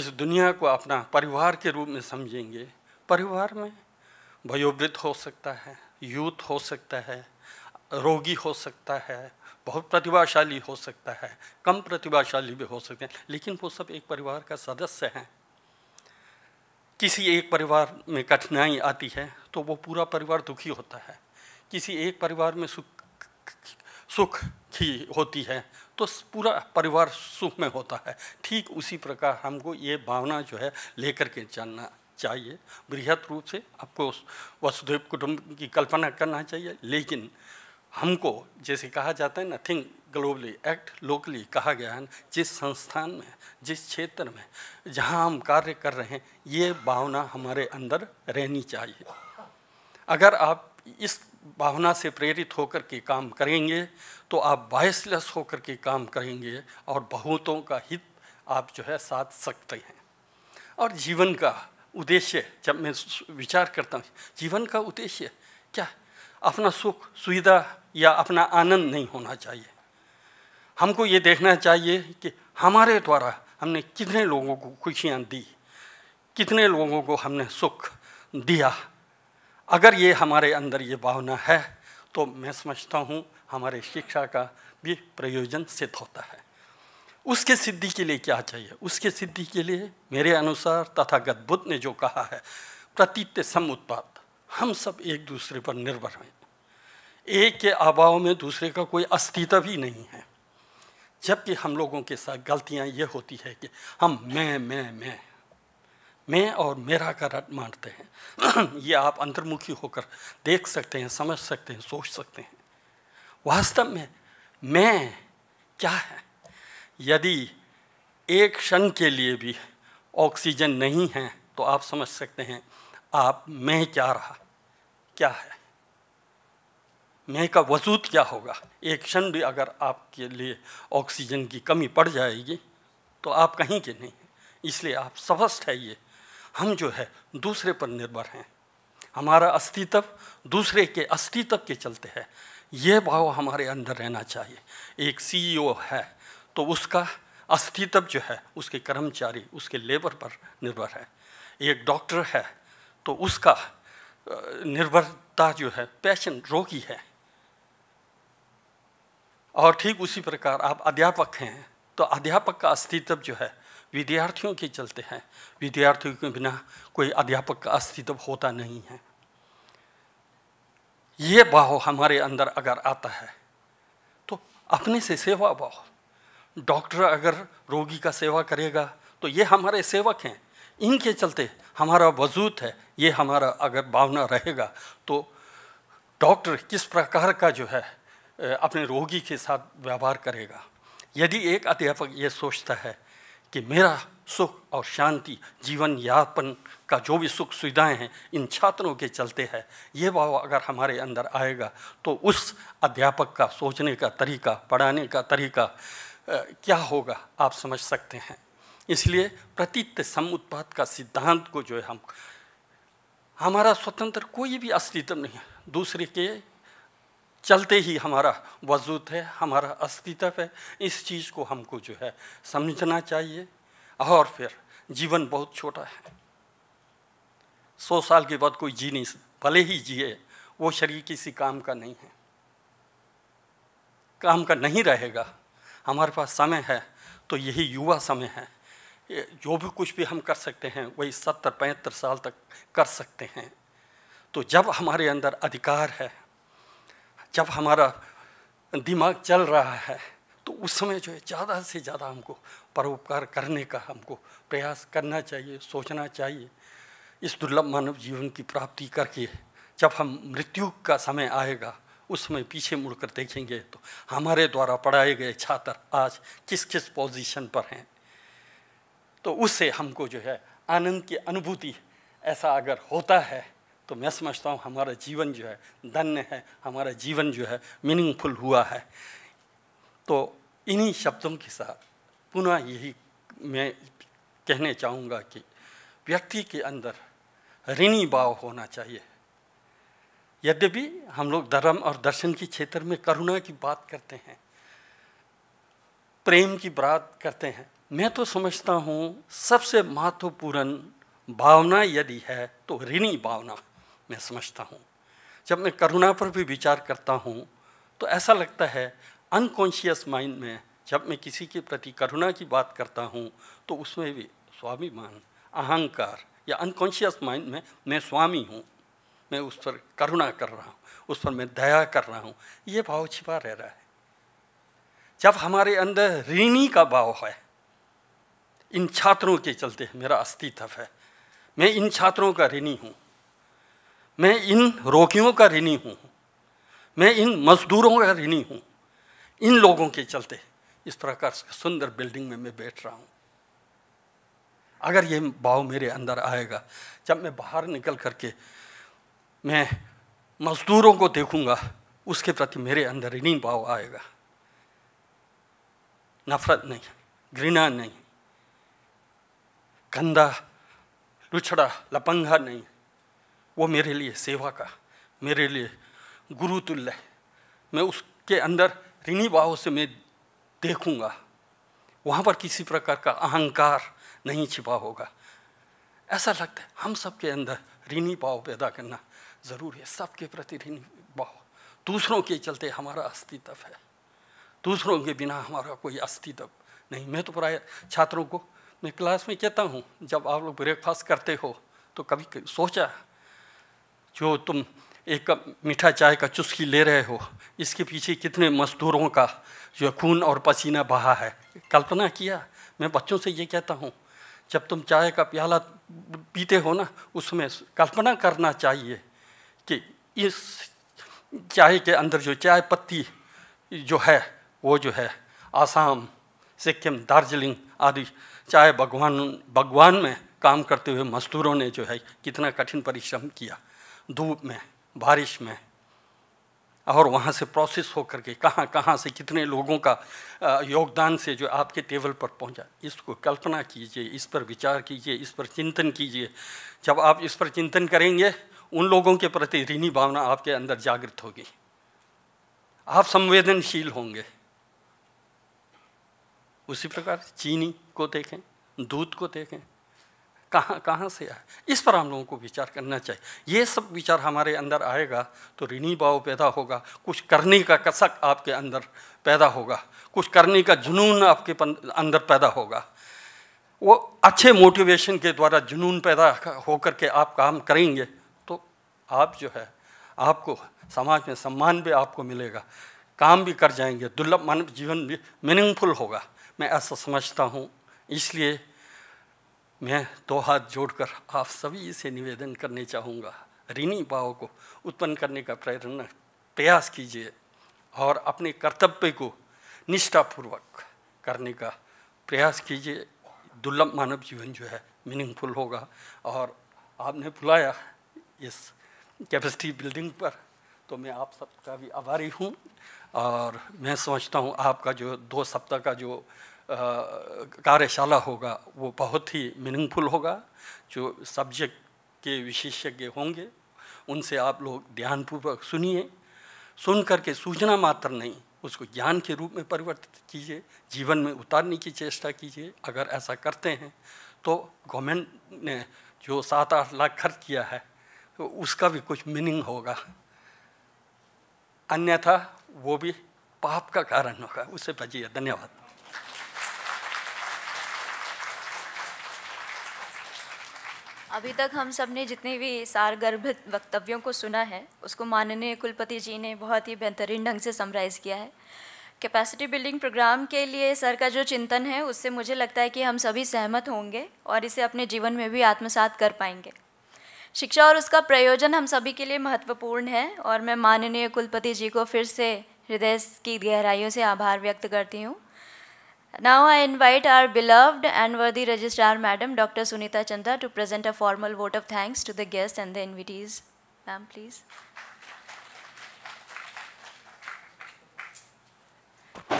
इस दुनिया को अपना परिवार के रूप में समझेंगे परिवार में वयोवृद्ध हो सकता है यूथ हो सकता है रोगी हो सकता है बहुत प्रतिभाशाली हो सकता है कम प्रतिभाशाली भी हो सकते हैं लेकिन वो सब एक परिवार का सदस्य हैं किसी एक परिवार में कठिनाई आती है तो वो पूरा परिवार दुखी होता है किसी एक परिवार में सुख सुख की होती है तो पूरा परिवार सुख में होता है ठीक उसी प्रकार हमको ये भावना जो है लेकर के चलना चाहिए बृहद रूप से आपको वसुदेव कुटुंब की कल्पना करना चाहिए लेकिन हमको जैसे कहा जाता है ना थिंक ग्लोबली एक्ट लोकली कहा गया है जिस संस्थान में जिस क्षेत्र में जहाँ हम कार्य कर रहे हैं ये भावना हमारे अंदर रहनी चाहिए अगर आप इस भावना से प्रेरित होकर के काम करेंगे तो आप वॉयसलेस होकर के काम करेंगे और बहुतों का हित आप जो है साध सकते हैं और जीवन का उद्देश्य जब मैं विचार करता हूँ जीवन का उद्देश्य क्या अपना सुख सुविधा या अपना आनंद नहीं होना चाहिए हमको ये देखना चाहिए कि हमारे द्वारा हमने कितने लोगों को खुशियाँ दी कितने लोगों को हमने सुख दिया अगर ये हमारे अंदर ये भावना है तो मैं समझता हूँ हमारे शिक्षा का भी प्रयोजन सिद्ध होता है उसके सिद्धि के लिए क्या चाहिए उसके सिद्धि के लिए मेरे अनुसार तथागत बुद्ध ने जो कहा है प्रतीत सम उत्पाद हम सब एक दूसरे पर निर्भर हैं एक के अभाव में दूसरे का कोई अस्तित्व ही नहीं है जबकि हम लोगों के साथ गलतियाँ ये होती है कि हम मैं मैं मैं मैं और मेरा का रट मानते हैं *clears throat* ये आप अंतर्मुखी होकर देख सकते हैं समझ सकते हैं सोच सकते हैं वास्तव में मैं क्या है यदि एक क्षण के लिए भी ऑक्सीजन नहीं है तो आप समझ सकते हैं आप मैं क्या रहा क्या है मैं का वजूद क्या होगा एक क्षण भी अगर आपके लिए ऑक्सीजन की कमी पड़ जाएगी तो आप कहीं के नहीं इसलिए आप स्वस्थ है ये हम जो है दूसरे पर निर्भर हैं हमारा अस्तित्व दूसरे के अस्तित्व के चलते है यह भाव हमारे अंदर रहना चाहिए एक सीईओ e है तो उसका अस्तित्व जो है उसके कर्मचारी उसके लेबर पर निर्भर है एक डॉक्टर है तो उसका निर्भरता जो है पैशन रोगी है और ठीक उसी प्रकार आप अध्यापक हैं तो अध्यापक का अस्तित्व जो है विद्यार्थियों के चलते हैं विद्यार्थियों के बिना कोई अध्यापक का अस्तित्व होता नहीं है ये भाव हमारे अंदर अगर आता है तो अपने से सेवा भाव डॉक्टर अगर रोगी का सेवा करेगा तो ये हमारे सेवक हैं इनके चलते हमारा वजूद है ये हमारा अगर भावना रहेगा तो डॉक्टर किस प्रकार का जो है अपने रोगी के साथ व्यवहार करेगा यदि एक अध्यापक ये सोचता है कि मेरा सुख और शांति जीवन यापन का जो भी सुख सुविधाएं हैं इन छात्रों के चलते हैं ये भाव अगर हमारे अंदर आएगा तो उस अध्यापक का सोचने का तरीका पढ़ाने का तरीका आ, क्या होगा आप समझ सकते हैं इसलिए प्रतीत समुत्पाद का सिद्धांत को जो है हम हमारा स्वतंत्र कोई भी अस्तित्व नहीं है दूसरे के चलते ही हमारा वजूद है हमारा अस्तित्व है इस चीज़ को हमको जो है समझना चाहिए और फिर जीवन बहुत छोटा है सौ साल के बाद कोई जी नहीं भले ही जिए वो शरीर किसी काम का नहीं है काम का नहीं रहेगा हमारे पास समय है तो यही युवा समय है जो भी कुछ भी हम कर सकते हैं वही सत्तर पैंहत्तर साल तक कर सकते हैं तो जब हमारे अंदर अधिकार है जब हमारा दिमाग चल रहा है तो उस समय जो है ज़्यादा से ज़्यादा हमको परोपकार करने का हमको प्रयास करना चाहिए सोचना चाहिए इस दुर्लभ मानव जीवन की प्राप्ति करके जब हम मृत्यु का समय आएगा उस समय पीछे मुड़कर देखेंगे तो हमारे द्वारा पढ़ाए गए छात्र आज किस किस पोजीशन पर हैं तो उससे हमको जो है आनंद की अनुभूति ऐसा अगर होता है तो मैं समझता हूँ हमारा जीवन जो है धन्य है हमारा जीवन जो है मीनिंगफुल हुआ है तो इन्हीं शब्दों के साथ पुनः यही मैं कहने चाहूँगा कि व्यक्ति के अंदर ऋणी भाव होना चाहिए यद्यपि हम लोग धर्म और दर्शन के क्षेत्र में करुणा की बात करते हैं प्रेम की बात करते हैं मैं तो समझता हूँ सबसे महत्वपूर्ण भावना यदि है तो ऋणी भावना मैं समझता हूँ जब मैं करुणा पर भी विचार करता हूँ तो ऐसा लगता है अनकॉन्शियस माइंड में जब मैं किसी के प्रति करुणा की बात करता हूँ तो उसमें भी स्वाभिमान अहंकार या अनकॉन्शियस माइंड में मैं स्वामी हूँ मैं उस पर करुणा कर रहा हूँ उस पर मैं दया कर रहा हूँ ये भाव छिपा रह रहा है जब हमारे अंदर ऋणी का भाव है इन छात्रों के चलते मेरा अस्तित्व है मैं इन छात्रों का ऋणी हूँ मैं इन रोगियों का ऋणी हूँ मैं इन मजदूरों का ऋणी हूँ इन लोगों के चलते इस प्रकार से सुंदर बिल्डिंग में मैं बैठ रहा हूँ अगर ये भाव मेरे अंदर आएगा जब मैं बाहर निकल करके मैं मजदूरों को देखूंगा उसके प्रति मेरे अंदर ऋणी भाव आएगा नफरत नहीं घृणा नहीं गंदा लुछड़ा लपंगा नहीं वो मेरे लिए सेवा का मेरे लिए गुरुतुल्य मैं उसके अंदर ऋणी भाव से मैं देखूंगा वहाँ पर किसी प्रकार का अहंकार नहीं छिपा होगा ऐसा लगता है हम सब के अंदर ऋणी भाव पैदा करना ज़रूरी है सबके प्रति ऋणी भाव दूसरों के चलते हमारा अस्तित्व है दूसरों के बिना हमारा कोई अस्तित्व नहीं मैं तो प्राय छात्रों को मैं क्लास में कहता हूँ जब आप लोग ब्रेकफास्ट करते हो तो कभी सोचा जो तुम एक मीठा चाय का चुस्की ले रहे हो इसके पीछे कितने मजदूरों का जो खून और पसीना बहा है कल्पना किया मैं बच्चों से ये कहता हूँ जब तुम चाय का प्याला पीते हो ना उसमें कल्पना करना चाहिए कि इस चाय के अंदर जो चाय पत्ती जो है वो जो है आसाम सिक्किम दार्जिलिंग आदि चाय भगवान भगवान में काम करते हुए मजदूरों ने जो है कितना कठिन परिश्रम किया धूप में बारिश में और वहाँ से प्रोसेस होकर के कहाँ कहाँ से कितने लोगों का योगदान से जो आपके टेबल पर पहुँचा इसको कल्पना कीजिए इस पर विचार कीजिए इस पर चिंतन कीजिए जब आप इस पर चिंतन करेंगे उन लोगों के प्रति ऋणी भावना आपके अंदर जागृत होगी आप संवेदनशील होंगे उसी प्रकार चीनी को देखें दूध को देखें कहाँ कहाँ से आए इस पर हम लोगों को विचार करना चाहिए ये सब विचार हमारे अंदर आएगा तो ऋणी भाव पैदा होगा कुछ करने का कसक आपके अंदर पैदा होगा कुछ करने का जुनून आपके अंदर पैदा होगा वो अच्छे मोटिवेशन के द्वारा जुनून पैदा होकर के आप काम करेंगे तो आप जो है आपको समाज में सम्मान भी आपको मिलेगा काम भी कर जाएंगे दुर्लभ मानव जीवन भी मीनिंगफुल होगा मैं ऐसा समझता हूँ इसलिए मैं दो हाथ जोड़कर आप सभी से निवेदन करने चाहूँगा ऋणी भाव को उत्पन्न करने का प्रेरणा प्रयास कीजिए और अपने कर्तव्य को निष्ठापूर्वक करने का प्रयास कीजिए दुर्लभ मानव जीवन जो है मीनिंगफुल होगा और आपने बुलाया इस कैपेसिटी बिल्डिंग पर तो मैं आप सबका भी आभारी हूँ और मैं समझता हूँ आपका जो दो सप्ताह का जो कार्यशाला होगा वो बहुत ही मीनिंगफुल होगा जो सब्जेक्ट के विशेषज्ञ होंगे उनसे आप लोग ध्यानपूर्वक सुनिए सुन करके सूचना मात्र नहीं उसको ज्ञान के रूप में परिवर्तित कीजिए जीवन में उतारने की चेष्टा कीजिए अगर ऐसा करते हैं तो गवर्नमेंट ने जो सात आठ लाख खर्च किया है तो उसका भी कुछ मीनिंग होगा अन्यथा वो भी पाप का कारण होगा उससे बचिए धन्यवाद अभी तक हम सब ने जितने भी सारगर्भित वक्तव्यों को सुना है उसको माननीय कुलपति जी ने बहुत ही बेहतरीन ढंग से समराइज़ किया है कैपेसिटी बिल्डिंग प्रोग्राम के लिए सर का जो चिंतन है उससे मुझे लगता है कि हम सभी सहमत होंगे और इसे अपने जीवन में भी आत्मसात कर पाएंगे शिक्षा और उसका प्रयोजन हम सभी के लिए महत्वपूर्ण है और मैं माननीय कुलपति जी को फिर से हृदय की गहराइयों से आभार व्यक्त करती हूँ Now I invite our beloved and worthy Registrar Madam Dr. Sunita Chandra, to present a formal vote of thanks to the guests and the invitees. Ma'am, please.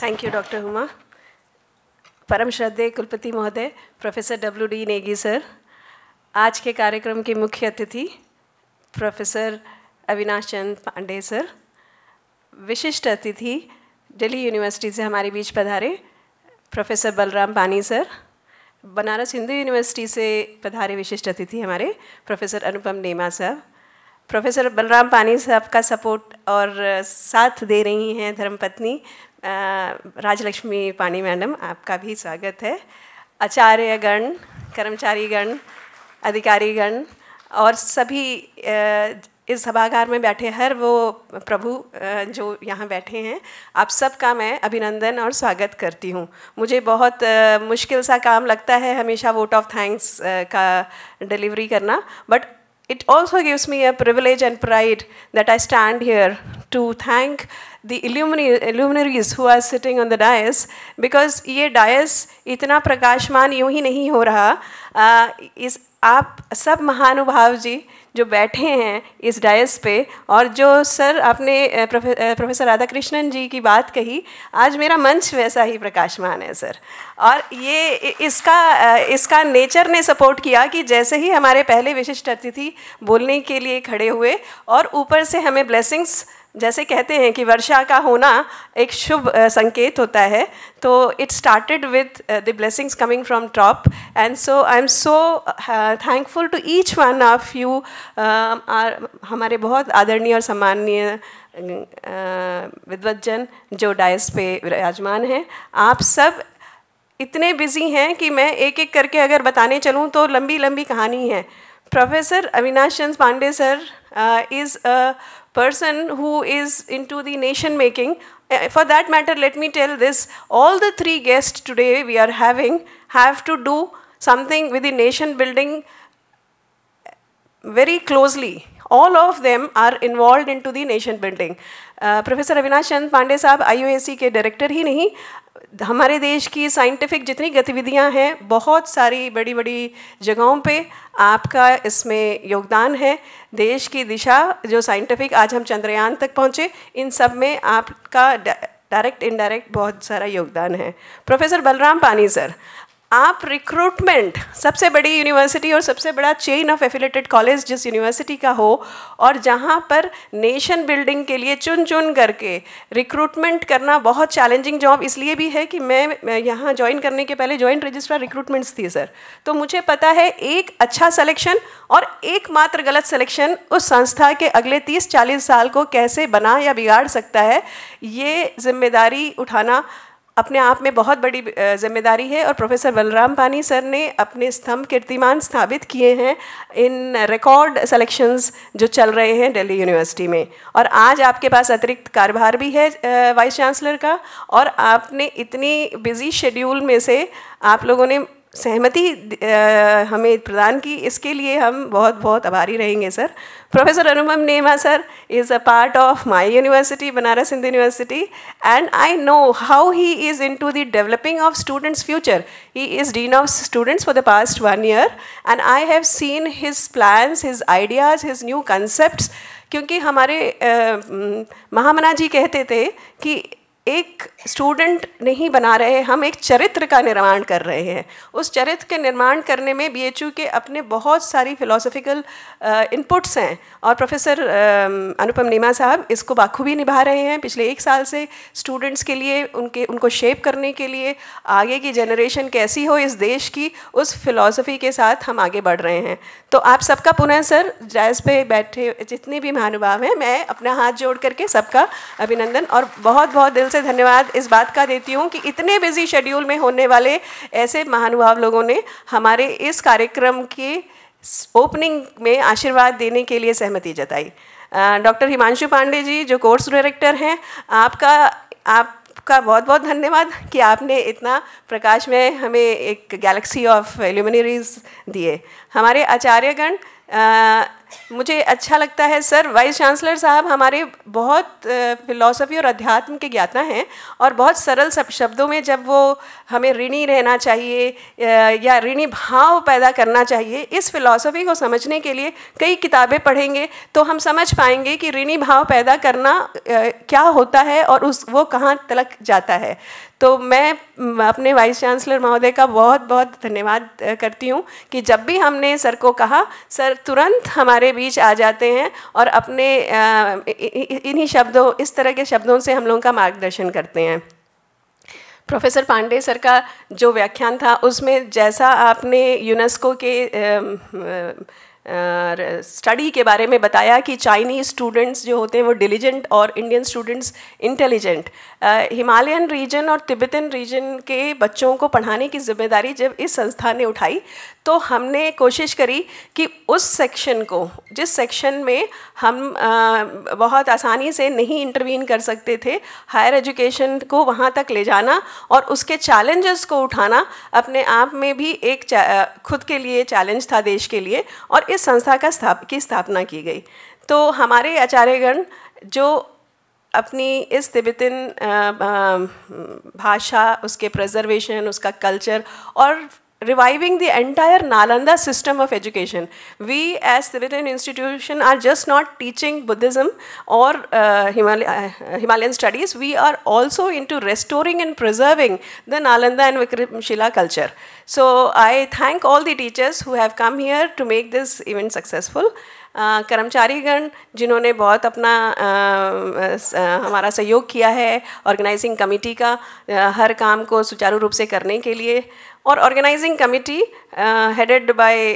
Thank you, Dr. Huma. परम श्रद्धे कुलपति महोदय professor W D Negi sir आज के कार्यक्रम के मुख्य अतिथि प्रोफेसर अविनाश चंद पांडे सर विशिष्ट अतिथि दिल्ली यूनिवर्सिटी से हमारे बीच पधारे प्रोफेसर बलराम पानी सर बनारस हिंदू यूनिवर्सिटी से पधारे विशिष्ट अतिथि हमारे प्रोफेसर अनुपम नेमा साहब प्रोफेसर बलराम पानी साहब का सपोर्ट और साथ दे रही हैं धर्मपत्नी राजलक्ष्मी पानी मैडम आपका भी स्वागत है आचार्यगण कर्मचारीगण अधिकारीगण और सभी इस सभागार में बैठे हर वो प्रभु जो यहाँ बैठे हैं आप सबका मैं अभिनंदन और स्वागत करती हूँ मुझे बहुत मुश्किल सा काम लगता है हमेशा वोट ऑफ थैंक्स का डिलीवरी करना but it also gives me a privilege and pride that I stand here to thank the illuminaries who are sitting on the dais because ये dais इतना प्रकाशमान यूं ही नहीं हो रहा इस आप सब महानुभाव जी जो बैठे हैं इस डायस पे और जो सर आपने प्रोफे, प्रोफेसर राधा कृष्णन जी की बात कही आज मेरा मंच वैसा ही प्रकाशमान है सर और ये इसका इसका नेचर ने सपोर्ट किया कि जैसे ही हमारे पहले विशिष्ट अतिथि बोलने के लिए खड़े हुए और ऊपर से हमें ब्लेसिंग्स जैसे कहते हैं कि वर्षा का होना एक शुभ संकेत होता है तो it started with the blessings coming from top and so I am so thankful to each one of you हमारे बहुत आदरणीय और सम्माननीय विद्वजन जो डायस पे विराजमान हैं आप सब इतने बिजी हैं कि मैं एक एक करके अगर बताने चलूँ तो लंबी लंबी कहानी है professor Avinash Chand Pande sir is person who is into the nation making. Eh, for that matter, let me tell this, all the three guests today we are having have to do something with the nation building eh, very closely. All of them are involved into the nation building. Uh, Professor Avinash Chand Pandey saab IUAC के director ही नहीं हमारे देश की scientific जितनी गतिविधियां हैं बहुत सारी बड़ी बड़ी जगहों पे आपका इसमें योगदान है देश की दिशा जो साइंटिफिक आज हम चंद्रयान तक पहुँचे इन सब में आपका डायरेक्ट इनडायरेक्ट बहुत सारा योगदान है प्रोफेसर बलराम पानी सर आप रिक्रूटमेंट सबसे बड़ी यूनिवर्सिटी और सबसे बड़ा चेन ऑफ एफिलेटेड कॉलेज जिस यूनिवर्सिटी का हो और जहाँ पर नेशन बिल्डिंग के लिए चुन चुन करके रिक्रूटमेंट करना बहुत चैलेंजिंग जॉब इसलिए भी है कि मैं यहाँ ज्वाइन करने के पहले जॉइंट रजिस्ट्रार रिक्रूटमेंट्स थी सर तो मुझे पता है एक अच्छा सलेक्शन और एकमात्र गलत सलेक्शन उस संस्था के अगले तीस चालीस साल को कैसे बना या बिगाड़ सकता है ये जिम्मेदारी उठाना अपने आप में बहुत बड़ी जिम्मेदारी है और प्रोफेसर बलराम पानी सर ने अपने स्तंभ कीर्तिमान स्थापित किए हैं इन रिकॉर्ड सेलेक्शंस जो चल रहे हैं दिल्ली यूनिवर्सिटी में और आज आपके पास अतिरिक्त कार्यभार भी है वाइस चांसलर का और आपने इतनी बिजी शेड्यूल में से आप लोगों ने सहमति हमें प्रदान की इसके लिए हम बहुत बहुत आभारी रहेंगे sir Professor Anumam Nema sir is a part of my university, Banaras Hindu University, and I know how he is into the developing of students' future. He is Dean of Students for the past one year, and I have seen his plans, his ideas, his new concepts, Because our Mahamana ji कहते थे एक student नहीं बना रहे हम एक चरित्र का निर्माण कर रहे हैं उस चरित्र के निर्माण करने में बीएचयू के अपने बहुत सारी फिलोसफिकल इनपुट्स uh, हैं और प्रोफेसर अनुपम नीमा साहब इसको बाखूबी निभा रहे हैं पिछले एक साल से स्टूडेंट्स के लिए उनके उनको शेप करने के लिए आगे की जनरेशन कैसी हो इस देश की उस फिलोसफी के साथ हम आगे बढ़ रहे हैं तो आप सबका पुनः सर जायज पे बैठे जितने भी महानुभाव हैं मैं अपना हाथ जोड़ करके सबका अभिनंदन और बहुत बहुत दिल से से धन्यवाद इस बात का देती हूँ कि इतने बिजी शेड्यूल में होने वाले ऐसे महानुभाव लोगों ने हमारे इस कार्यक्रम के ओपनिंग में आशीर्वाद देने के लिए सहमति जताई डॉक्टर हिमांशु पांडे जी जो कोर्स डायरेक्टर हैं आपका आप आपका बहुत बहुत धन्यवाद कि आपने इतना प्रकाश में हमें एक गैलेक्सी ऑफ एल्यूमिनरीज दिए हमारे आचार्यगण आ, मुझे अच्छा लगता है सर वाइस चांसलर साहब हमारे बहुत फिलॉसफी और अध्यात्म के ज्ञाता हैं और बहुत सरल सब शब्दों में जब वो हमें ऋणी रहना चाहिए या ऋणी भाव पैदा करना चाहिए इस फिलॉसफी को समझने के लिए कई किताबें पढ़ेंगे तो हम समझ पाएंगे कि ऋणी भाव पैदा करना क्या होता है और उस वो कहाँ तलक जाता है तो मैं अपने वाइस चांसलर महोदय का बहुत बहुत धन्यवाद करती हूँ कि जब भी हमने सर को कहा सर तुरंत हमारे बीच आ जाते हैं और अपने इन्हीं शब्दों इस तरह के शब्दों से हम लोगों का मार्गदर्शन करते हैं प्रोफेसर पांडे सर का जो व्याख्यान था उसमें जैसा आपने यूनेस्को के आ, आ, स्टडी के बारे में बताया कि चाइनीज़ स्टूडेंट्स जो होते हैं वो डिलीजेंट और Indian students intelligent Himalayan region और तिब्बतन रीजन के बच्चों को पढ़ाने की जिम्मेदारी जब इस संस्था ने उठाई तो हमने कोशिश करी कि उस सेक्शन को जिस सेक्शन में हम आ, बहुत आसानी से नहीं इंटरवीन कर सकते थे हायर एजुकेशन को वहाँ तक ले जाना और उसके चैलेंजेस को उठाना अपने आप में भी एक खुद के लिए चैलेंज था देश के लिए और इस संस्था का स्थाप की स्थापना की गई तो हमारे आचार्यगण जो अपनी इस तिब्बतन भाषा उसके प्रज़र्वेशन उसका कल्चर और reviving the entire Nalanda system of education. We as Tibetan institution are just not teaching Buddhism or uh, Himal uh, Himalayan studies. We are also into restoring and preserving the Nalanda and Vikramshila culture. So I thank all the teachers who have come here to make this event successful. Uh, कर्मचारीगण जिन्होंने बहुत अपना uh, uh, हमारा सहयोग किया है organising committee का हर काम को सुचारू रूप से करने के लिए और organising committee headed by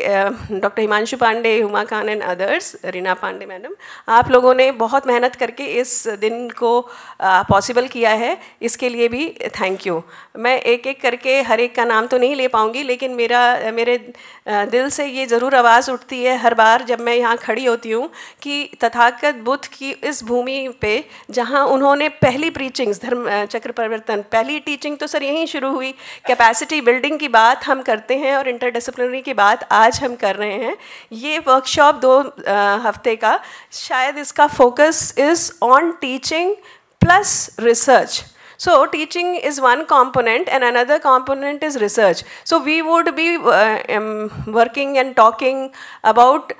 doctor Himanshu Pande Huma Khan and others Reena Pande madam आप लोगों ने बहुत मेहनत करके इस दिन को पॉसिबल किया है इसके लिए भी थैंक यू मैं एक एक करके हर एक का नाम तो नहीं ले पाऊँ पाऊंगी लेकिन मेरा मेरे दिल से ये ज़रूर आवाज़ उठती है हर बार जब मैं यहाँ खड़ी होती हूँ कि तथागत बुद्ध की इस भूमि पे जहाँ उन्होंने पहली प्रीचिंग्स धर्म चक्र परिवर्तन पहली टीचिंग तो सर यहीं शुरू हुई कैपेसिटी बिल्डिंग की बात हम करते हैं और इंटरडिसिप्लिनरी की बात आज हम कर रहे हैं ये वर्कशॉप दो हफ्ते का शायद इसका focus is on teaching plus research So teaching is one component and another component is research. So we would be uh, um, working and talking about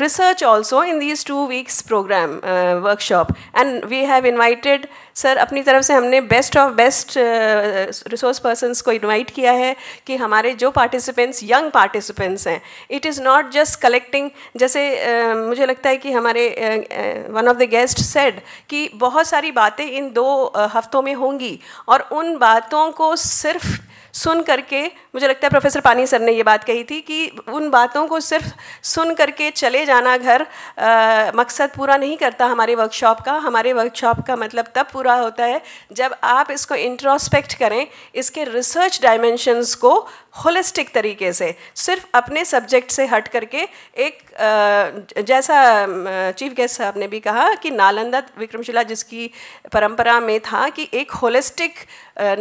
research also in these two weeks program uh, workshop and we have invited sir अपनी तरफ से हमने best of best resource persons को invite किया है कि हमारे जो participants young participants हैं it is not just collecting जैसे uh, मुझे लगता है कि हमारे uh, uh, one of the guest said कि बहुत सारी बातें इन दो uh, हफ्तों में होंगी और उन बातों को सिर्फ सुन करके मुझे लगता है प्रोफेसर पानी सर ने ये बात कही थी कि उन बातों को सिर्फ सुन करके चले जाना घर आ, मकसद पूरा नहीं करता हमारे वर्कशॉप का हमारे वर्कशॉप का मतलब तब पूरा होता है जब आप इसको इंट्रोस्पेक्ट करें इसके रिसर्च डायमेंशंस को होलिस्टिक तरीके से सिर्फ अपने सब्जेक्ट से हट करके एक जैसा चीफ गेस्ट साहब ने भी कहा कि नालंदा विक्रमशिला जिसकी परंपरा में था कि एक होलिस्टिक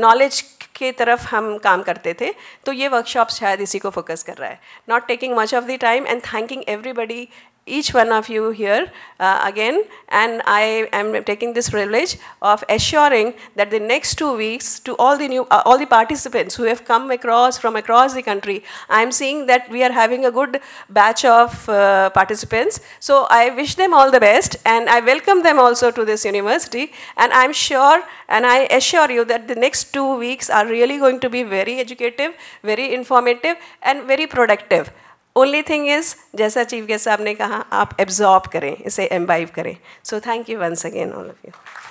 नॉलेज के तरफ हम काम करते थे तो ये वर्कशॉप शायद इसी को फोकस कर रहा है not taking much of the time and thanking everybody each one of you here uh, again and I am taking this privilege of assuring that the next two weeks to all the new uh, all the participants who have come across from across the country I am seeing that we are having a good batch of uh, participants so I wish them all the best and I welcome them also to this university and I'm sure and I assure you that the next two weeks are really going to be very educative very informative and very productive only thing is जैसा chief guest साहब ने कहा आप absorb करें इसे imbibe करें so thank you once again all of you